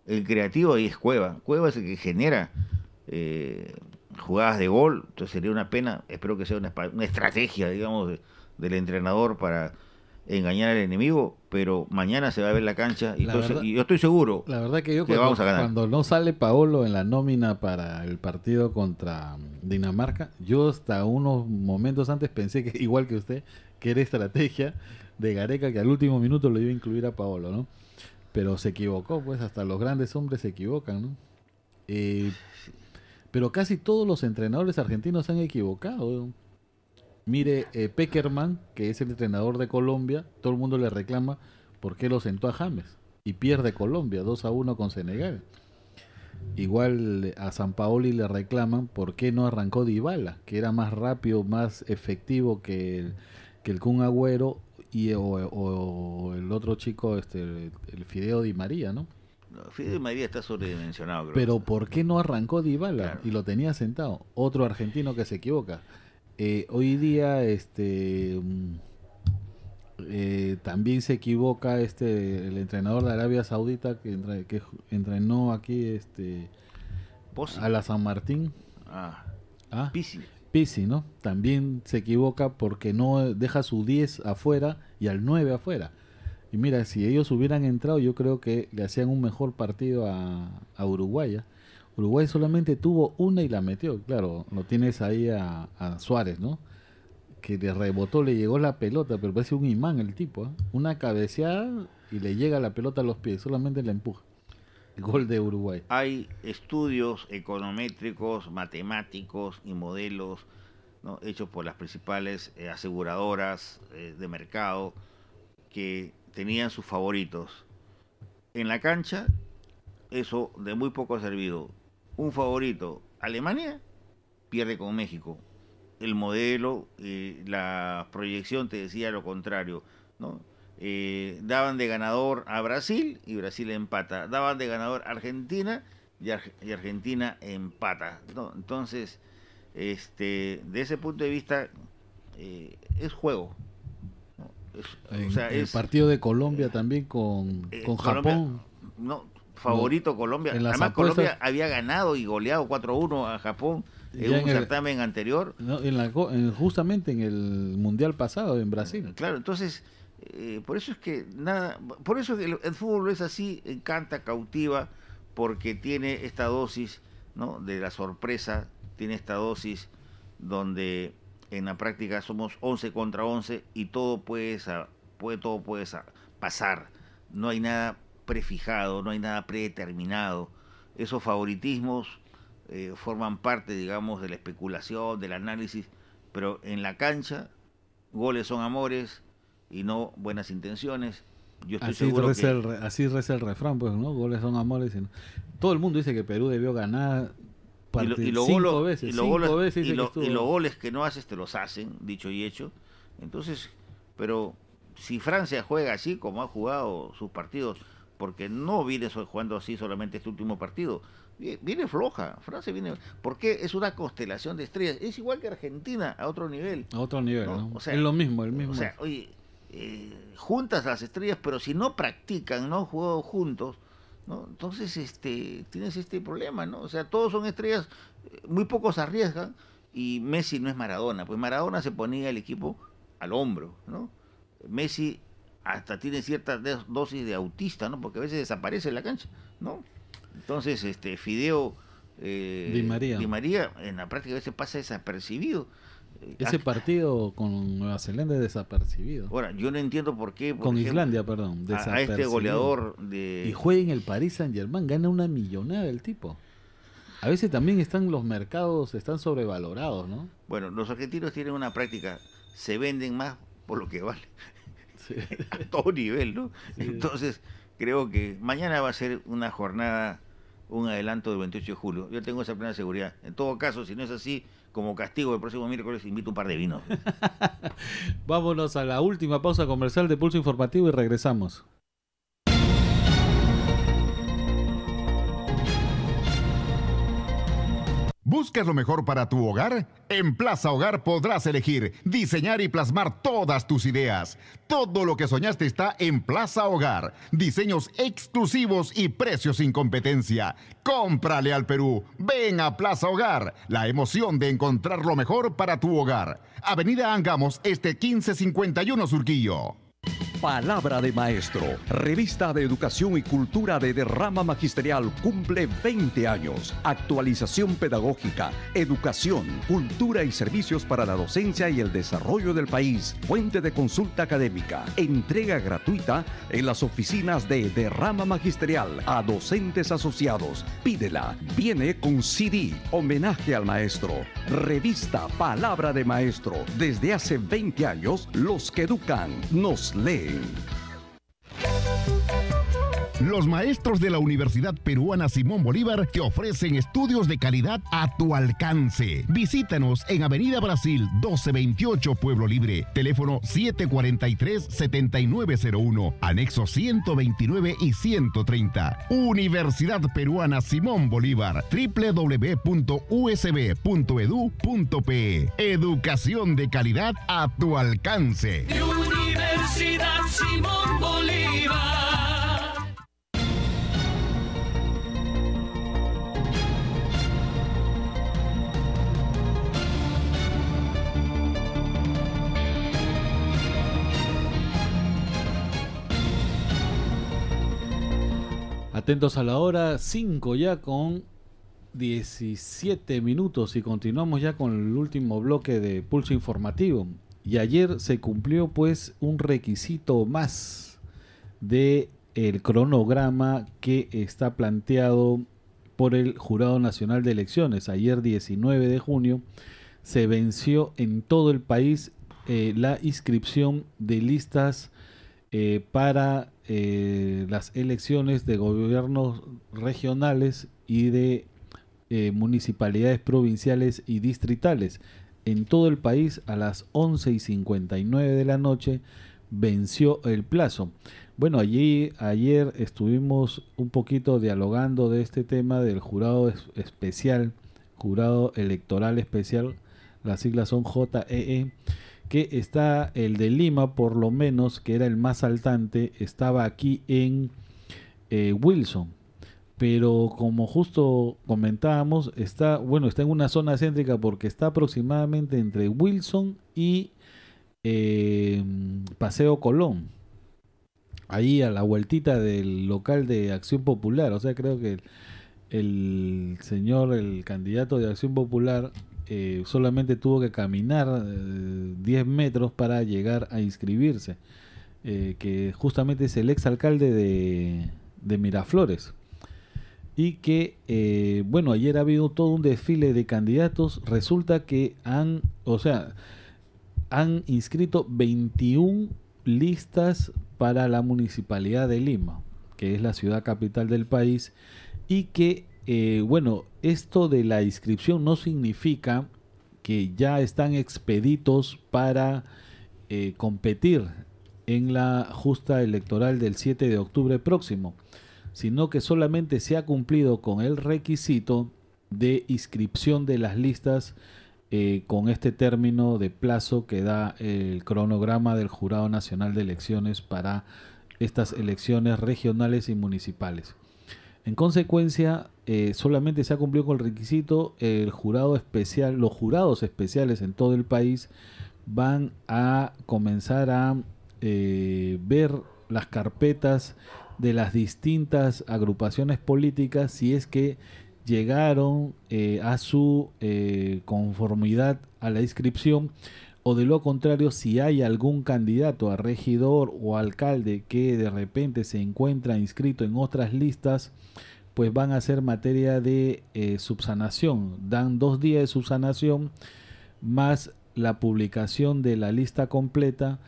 el creativo ahí es Cueva. Cueva es el que genera eh, jugadas de gol, entonces sería una pena, espero que sea una, estrategia, digamos, del entrenador para engañar al enemigo, pero mañana se va a ver la cancha y, yo estoy seguro la verdad que, yo que cuando, no sale Paolo en la nómina para el partido contra Dinamarca, yo hasta unos momentos antes pensé que, igual que usted, que era estrategia de Gareca que al último minuto lo iba a incluir a Paolo, ¿no? Pero se equivocó, pues hasta los grandes hombres se equivocan, ¿no? Eh, pero casi todos los entrenadores argentinos se han equivocado. Mire, eh, Peckerman, que es el entrenador de Colombia, todo el mundo le reclama por qué lo sentó a James. Y pierde Colombia 2 a 1 con Senegal. Igual eh, a San Paoli le reclaman por qué no arrancó Dybala, que era más rápido, más efectivo que el, que el Kun Agüero y, o, el otro chico, este, el, el Fideo Di María, ¿no? Fidel María está sobredimensionado, Pero ¿por qué no arrancó Dybala y lo tenía sentado? Otro argentino que se equivoca. Eh, hoy día, este... Mm, eh, también se equivoca este el entrenador de Arabia Saudita que, entrenó aquí este a la San Martín ah, ah, Pisi. Pisi, ¿no? También se equivoca porque no deja su 10 afuera y al 9 afuera. Y mira, si ellos hubieran entrado, yo creo que le hacían un mejor partido a, a Uruguay. ¿ah? Uruguay solamente tuvo una y la metió. Claro, lo tienes ahí a, Suárez, ¿no? Que le rebotó, le llegó la pelota, pero parece un imán el tipo. ¿ah? Una cabeceada y le llega la pelota a los pies, solamente la empuja. El gol de Uruguay. Hay estudios econométricos, matemáticos y modelos ¿no? hechos por las principales eh, aseguradoras eh, de mercado que tenían sus favoritos. En la cancha, eso de muy poco ha servido. Un favorito, Alemania, pierde con México. El modelo, eh, la proyección te decía lo contrario. ¿no? Eh, daban de ganador a Brasil y Brasil empata. Daban de ganador a Argentina y, Argentina empata. Entonces, este, de ese punto de vista, eh, es juego el partido de Colombia también con, eh, Japón. No, favorito Colombia. Además, Colombia había ganado y goleado 4-1 a Japón en un certamen anterior. justamente en el Mundial pasado en Brasil. Eh, claro, entonces, eh, por eso es que nada, por eso el, el fútbol es así, encanta, cautiva, porque tiene esta dosis ¿no? de la sorpresa, tiene esta dosis donde en la práctica somos 11 contra 11 y todo puede, puede, todo puede pasar. No hay nada prefijado, no hay nada predeterminado. Esos favoritismos eh, forman parte, digamos, de la especulación, del análisis, pero en la cancha goles son amores y no buenas intenciones. Yo estoy así, reza el, así el refrán, pues, ¿no? Goles son amores. Y Todo el mundo dice que Perú debió ganar, y, los goles que no haces te los hacen, dicho y hecho. Entonces, pero si Francia juega así como ha jugado sus partidos, porque no viene jugando así solamente este último partido, viene floja, Francia viene, porque es una constelación de estrellas, es igual que Argentina a otro nivel. A otro nivel, es lo mismo, el mismo. O sea, oye, eh, juntas las estrellas, pero si no practican, no han jugado juntos, ¿no? Entonces, este, tienes este problema, ¿no? O sea, todos son estrellas, eh, muy pocos arriesgan y Messi no es Maradona, pues Maradona se ponía el equipo al hombro, ¿no? Messi hasta tiene cierta dosis de autista, ¿no? Porque a veces desaparece en la cancha, ¿no? Entonces, este, Fideo eh, María. Di María en la práctica a veces pasa desapercibido. Ese ah. partido con Nueva Zelanda es desapercibido. Bueno, yo no entiendo por qué. con Islandia, perdón. A, este goleador de. Y juega en el Paris Saint-Germain, gana una millonada el tipo. A veces también están los mercados, están sobrevalorados, ¿no? Bueno, los argentinos tienen una práctica, se venden más por lo que vale. a todo nivel, ¿no? Entonces, creo que mañana va a ser una jornada, un adelanto del 28 de julio. Yo tengo esa plena seguridad. En todo caso, si no es así, como castigo el próximo miércoles invito un par de vinos. Vámonos a la última pausa comercial de Pulso Informativo y regresamos. ¿Buscas lo mejor para tu hogar? En Plaza Hogar podrás elegir, diseñar y plasmar todas tus ideas. Todo lo que soñaste está en Plaza Hogar. Diseños exclusivos y precios sin competencia. Cómprale al Perú. Ven a Plaza Hogar. La emoción de encontrar lo mejor para tu hogar. Avenida Angamos, este 1551 Surquillo. Palabra de Maestro, revista de educación y cultura de derrama magisterial, cumple 20 años. Actualización pedagógica, educación, cultura y servicios para la docencia y el desarrollo del país. Fuente de consulta académica. Entrega gratuita en las oficinas de derrama magisterial a docentes asociados. Pídela. Viene con CD, homenaje al maestro. Revista Palabra de Maestro. Desde hace 20 años, los que educan nos leen. Los maestros de la Universidad Peruana Simón Bolívar te ofrecen estudios de calidad a tu alcance. Visítanos en Avenida Brasil 1228 Pueblo Libre, teléfono 743-7901, anexo 129 y 130. Universidad Peruana Simón Bolívar, www.usb.edu.pe. Educación de calidad a tu alcance. Universidad Simón Bolívar. Atentos a la hora 5 ya con 17 minutos y continuamos ya con el último bloque de pulso informativo. Y ayer se cumplió pues un requisito más de el cronograma que está planteado por el Jurado Nacional de Elecciones. Ayer 19 de junio se venció en todo el país eh, la inscripción de listas eh, para eh, las elecciones de gobiernos regionales y de municipalidades provinciales y distritales en todo el país a las 11 y 59 de la noche venció el plazo. Bueno, allí ayer estuvimos un poquito dialogando de este tema del jurado especial, jurado electoral especial, las siglas son JEE, e, que está el de Lima, por lo menos, que era el más saltante, estaba aquí en eh, Wilson pero como justo comentábamos, está, bueno, está en una zona céntrica porque está aproximadamente entre Wilson y em, Paseo Colón. Ahí a la vueltita del local de Acción Popular. O sea, creo que el, señor, el candidato de Acción Popular, eh, solamente tuvo que caminar 10 eh, metros para llegar a inscribirse. Eh, que justamente es el exalcalde de, de Miraflores y que, eh, bueno, ayer ha habido todo un desfile de candidatos. Resulta que han, o sea, han inscrito 21 listas para la municipalidad de Lima, que es la ciudad capital del país, y que, eh, bueno, esto de la inscripción no significa que ya están expeditos para eh, competir en la justa electoral del 7 de octubre próximo sino que solamente se ha cumplido con el requisito de inscripción de las listas eh, con este término de plazo que da el cronograma del Jurado Nacional de Elecciones para estas elecciones regionales y municipales. En consecuencia, eh, solamente se ha cumplido con el requisito, el jurado especial, los jurados especiales en todo el país van a comenzar a eh, ver las carpetas de las distintas agrupaciones políticas si es que llegaron eh, a su eh, conformidad a la inscripción o de lo contrario si hay algún candidato a regidor o alcalde que de repente se encuentra inscrito en otras listas pues van a ser materia de eh, subsanación dan dos días de subsanación más la publicación de la lista completa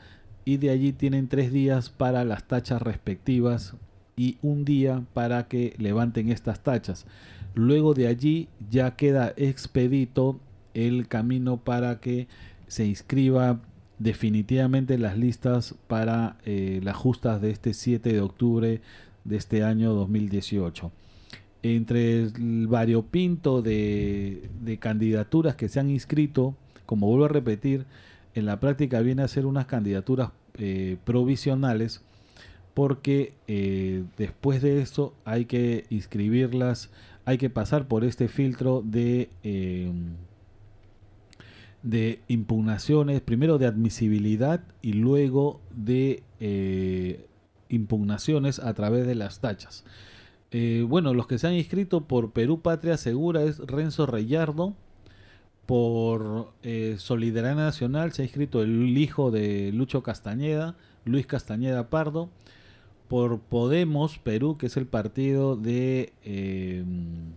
y de allí tienen tres días para las tachas respectivas y un día para que levanten estas tachas. Luego de allí ya queda expedito el camino para que se inscriba definitivamente las listas para eh, las justas de este 7 de octubre de este año 2018. Entre el variopinto de, de candidaturas que se han inscrito, como vuelvo a repetir, en la práctica viene a ser unas candidaturas eh, provisionales porque eh, después de eso hay que inscribirlas, hay que pasar por este filtro de, em, de impugnaciones, primero de admisibilidad y luego de eh, impugnaciones a través de las tachas. bueno, los que se han inscrito por Perú Patria Segura es Renzo Reyardo, por eh, Solidaridad Nacional se ha inscrito el hijo de Lucho Castañeda, Luis Castañeda Pardo. Por Podemos Perú, que es el partido de em,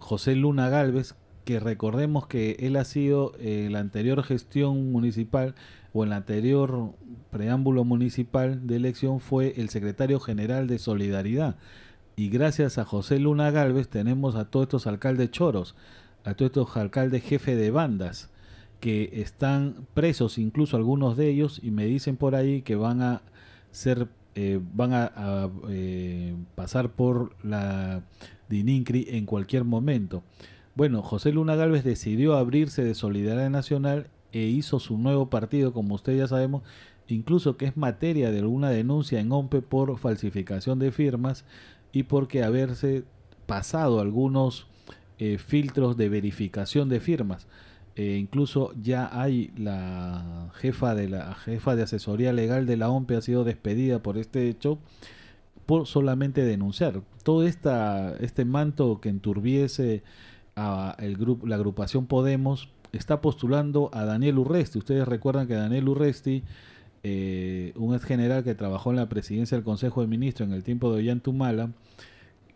José Luna Galvez, que recordemos que él ha sido eh, la anterior gestión municipal o el anterior preámbulo municipal de elección fue el secretario general de Solidaridad. Y gracias a José Luna Galvez tenemos a todos estos alcaldes choros a todos estos alcaldes jefes de bandas que están presos, incluso algunos de ellos, y me dicen por ahí que van a ser, eh, van a, eh, pasar por la DININCRI en cualquier momento. Bueno, José Luna Galvez decidió abrirse de Solidaridad Nacional e hizo su nuevo partido, como ustedes ya sabemos, incluso que es materia de alguna denuncia en OMPE por falsificación de firmas y porque haberse pasado algunos eh, filtros de verificación de firmas. Eh, incluso ya hay la jefa de la jefa de asesoría legal de la OMP ha sido despedida por este hecho por solamente denunciar todo esta, este manto que enturbiese a el grupo la agrupación Podemos está postulando a Daniel Urresti ustedes recuerdan que Daniel Urresti eh, un ex general que trabajó en la presidencia del Consejo de Ministros en el tiempo de Ollantumala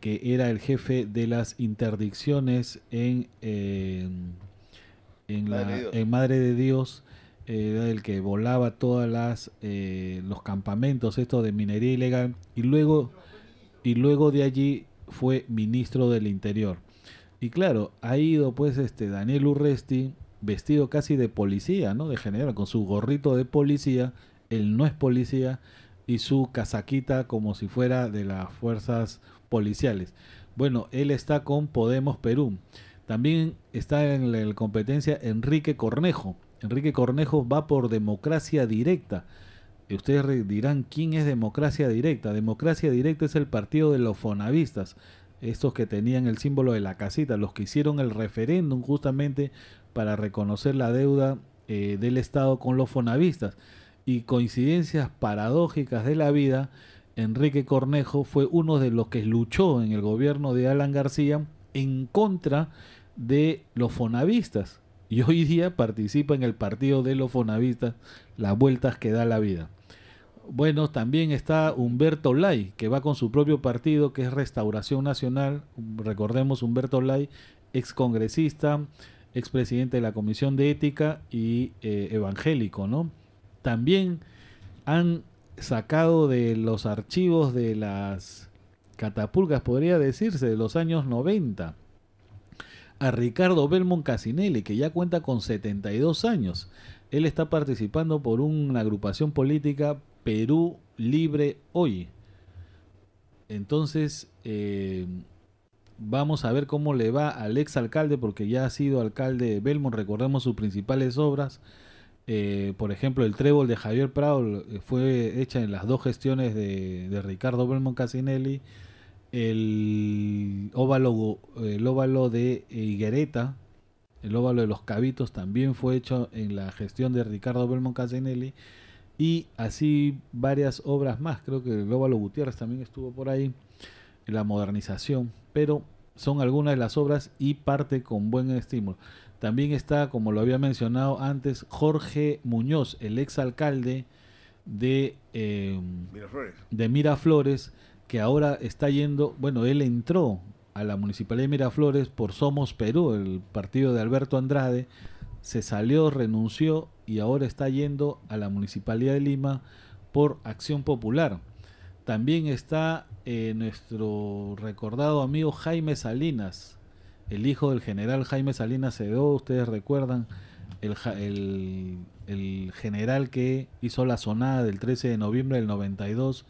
que era el jefe de las interdicciones en, eh, en, Madre, de Dios, era el que volaba todas las eh, los campamentos estos de minería ilegal y luego y luego de allí fue ministro del Interior. Y claro, ha ido pues este Daniel Urresti vestido casi de policía, ¿no? De general con su gorrito de policía, él no es policía y su casaquita como si fuera de las fuerzas policiales. Bueno, él está con Podemos Perú. También está en la competencia Enrique Cornejo. Enrique Cornejo va por democracia directa. Y ustedes dirán, ¿quién es democracia directa? Democracia directa es el partido de los fonavistas, estos que tenían el símbolo de la casita, los que hicieron el referéndum justamente para reconocer la deuda eh, del Estado con los fonavistas. Y coincidencias paradójicas de la vida, Enrique Cornejo fue uno de los que luchó en el gobierno de Alan García en contra de los fonavistas y hoy día participa en el partido de los fonavistas, las vueltas que da la vida. Bueno, también está Humberto Lai, que va con su propio partido, que es Restauración Nacional. Recordemos Humberto Lai, excongresista, expresidente de la Comisión de Ética y eh, evangélico, ¿no? También han sacado de los archivos de las catapulgas podría decirse, de los años 90, a Ricardo Belmont Casinelli, que ya cuenta con 72 años. Él está participando por una agrupación política Perú Libre Hoy. Entonces, eh, vamos a ver cómo le va al ex alcalde, porque ya ha sido alcalde de Belmont, recordemos sus principales obras eh, por ejemplo, el trébol de Javier Prado eh, fue hecha en las dos gestiones de, Ricardo Belmont Casinelli. El óvalo, eh, el óvalo de Higuereta, el óvalo de los cabitos también fue hecho en la gestión de Ricardo Belmont Casinelli. Y así varias obras más. Creo que el óvalo Gutiérrez también estuvo por ahí. La modernización. Pero son algunas de las obras y parte con buen estímulo. También está, como lo había mencionado antes, Jorge Muñoz, el exalcalde de, em, de Miraflores, que ahora está yendo, bueno, él entró a la Municipalidad de Miraflores por Somos Perú, el partido de Alberto Andrade, se salió, renunció y ahora está yendo a la Municipalidad de Lima por Acción Popular. También está eh, nuestro recordado amigo Jaime Salinas, el hijo del general Jaime Salinas Cedo, ustedes recuerdan, el, general que hizo la sonada del 13 de noviembre del 92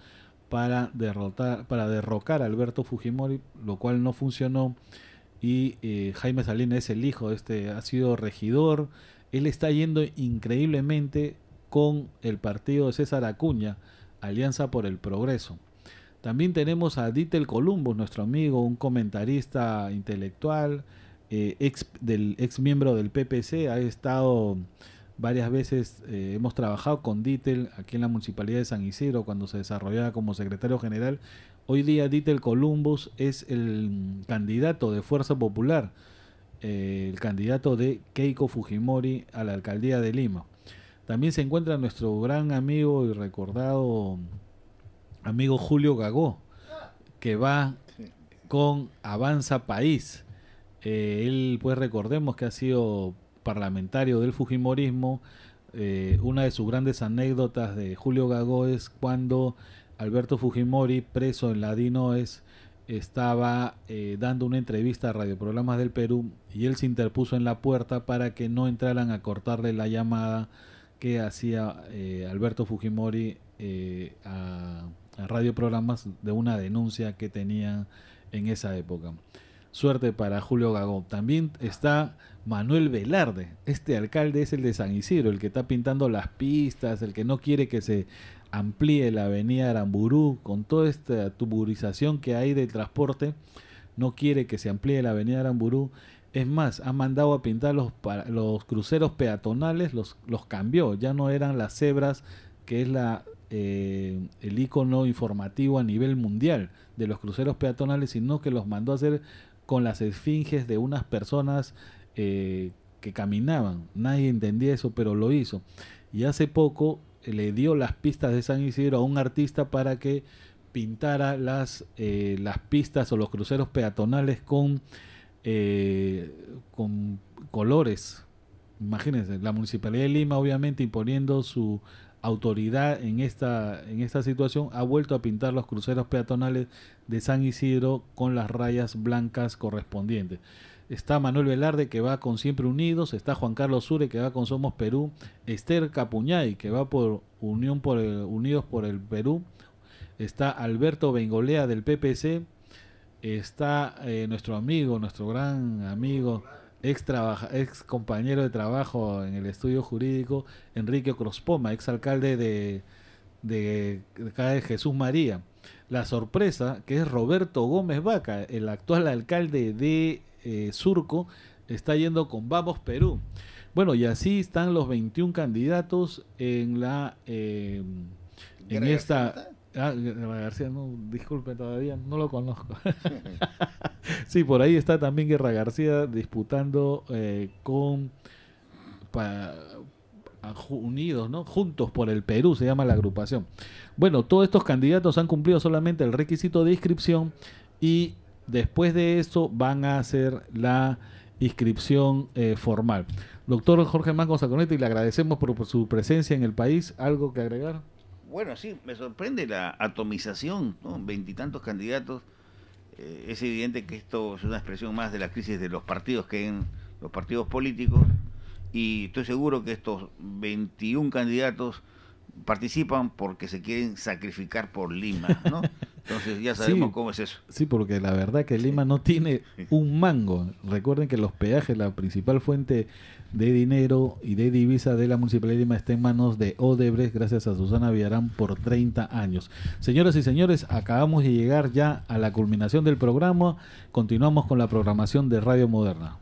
para, derrotar, para derrocar a Alberto Fujimori, lo cual no funcionó. Y eh, Jaime Salinas es el hijo, este ha sido regidor. Él está yendo increíblemente con el partido de César Acuña, Alianza por el Progreso. También tenemos a Dieter Columbus, nuestro amigo, un comentarista intelectual, eh, ex, del, miembro del PPC, ha estado varias veces, eh, hemos trabajado con Dietel aquí en la Municipalidad de San Isidro cuando se desarrollaba como secretario general. Hoy día Dieter Columbus es el candidato de Fuerza Popular, eh, el candidato de Keiko Fujimori a la alcaldía de Lima. También se encuentra nuestro gran amigo y recordado amigo Julio Gagó, que va con Avanza País. Eh, él, pues recordemos que ha sido parlamentario del Fujimorismo. Eh, una de sus grandes anécdotas de Julio Gagó es cuando Alberto Fujimori, preso en la Dinoes, estaba eh, dando una entrevista a Programas del Perú y él se interpuso en la puerta para que no entraran a cortarle la llamada que hacía Alberto Fujimori a radioprogramas de una denuncia que tenían en esa época. Suerte para Julio Gagón. También está Manuel Velarde. Este alcalde es el de San Isidro, el que está pintando las pistas, el que no quiere que se amplíe la avenida Aramburú con toda esta tuburización que hay de transporte. No quiere que se amplíe la avenida Aramburú. Es más, ha mandado a pintar los, los cruceros peatonales, los, los cambió. Ya no eran las cebras, que es la eh, el icono informativo a nivel mundial de los cruceros peatonales, sino que los mandó a hacer con las esfinges de unas personas eh, que caminaban. Nadie entendía eso, pero lo hizo. Y hace poco eh, le dio las pistas de San Isidro a un artista para que pintara las, las pistas o los cruceros peatonales con, con colores. Imagínense, la Municipalidad de Lima obviamente imponiendo su autoridad en esta, en esta situación ha vuelto a pintar los cruceros peatonales de San Isidro con las rayas blancas correspondientes. Está Manuel Velarde que va con Siempre Unidos, está Juan Carlos Sure que va con Somos Perú, Esther Capuñay que va por Unión por Unidos por el Perú, está Alberto Bengolea del PPC, está eh, nuestro amigo, nuestro gran amigo ex, ex compañero de trabajo en el estudio jurídico, Enrique Crospoma, ex alcalde de, Jesús María. La sorpresa que es Roberto Gómez Vaca, el actual alcalde de eh, Surco, está yendo con Vamos Perú. Bueno, y así están los 21 candidatos en la eh, en esta Ah, García, no, disculpe todavía, no lo conozco. sí, por ahí está también Guerra García disputando eh, con Unidos, ¿no? Juntos por el Perú se llama la agrupación. Bueno, todos estos candidatos han cumplido solamente el requisito de inscripción y después de eso van a hacer la inscripción eh, formal. Doctor Jorge Manco y le agradecemos por su presencia en el país. ¿Algo que agregar? bueno, sí, me sorprende la atomización, ¿no? Veintitantos candidatos. Eh, es evidente que esto es una expresión más de la crisis de los partidos que en los partidos políticos. Y estoy seguro que estos 21 candidatos participan porque se quieren sacrificar por Lima, ¿no? Entonces ya sabemos cómo es eso. Sí, porque la verdad que Lima no tiene un mango. Recuerden que los peajes, la principal fuente de dinero y de divisa de la Municipalidad de Lima está en manos de Odebrecht gracias a Susana Villarán por 30 años. Señoras y señores, acabamos de llegar ya a la culminación del programa. Continuamos con la programación de Radio Moderna.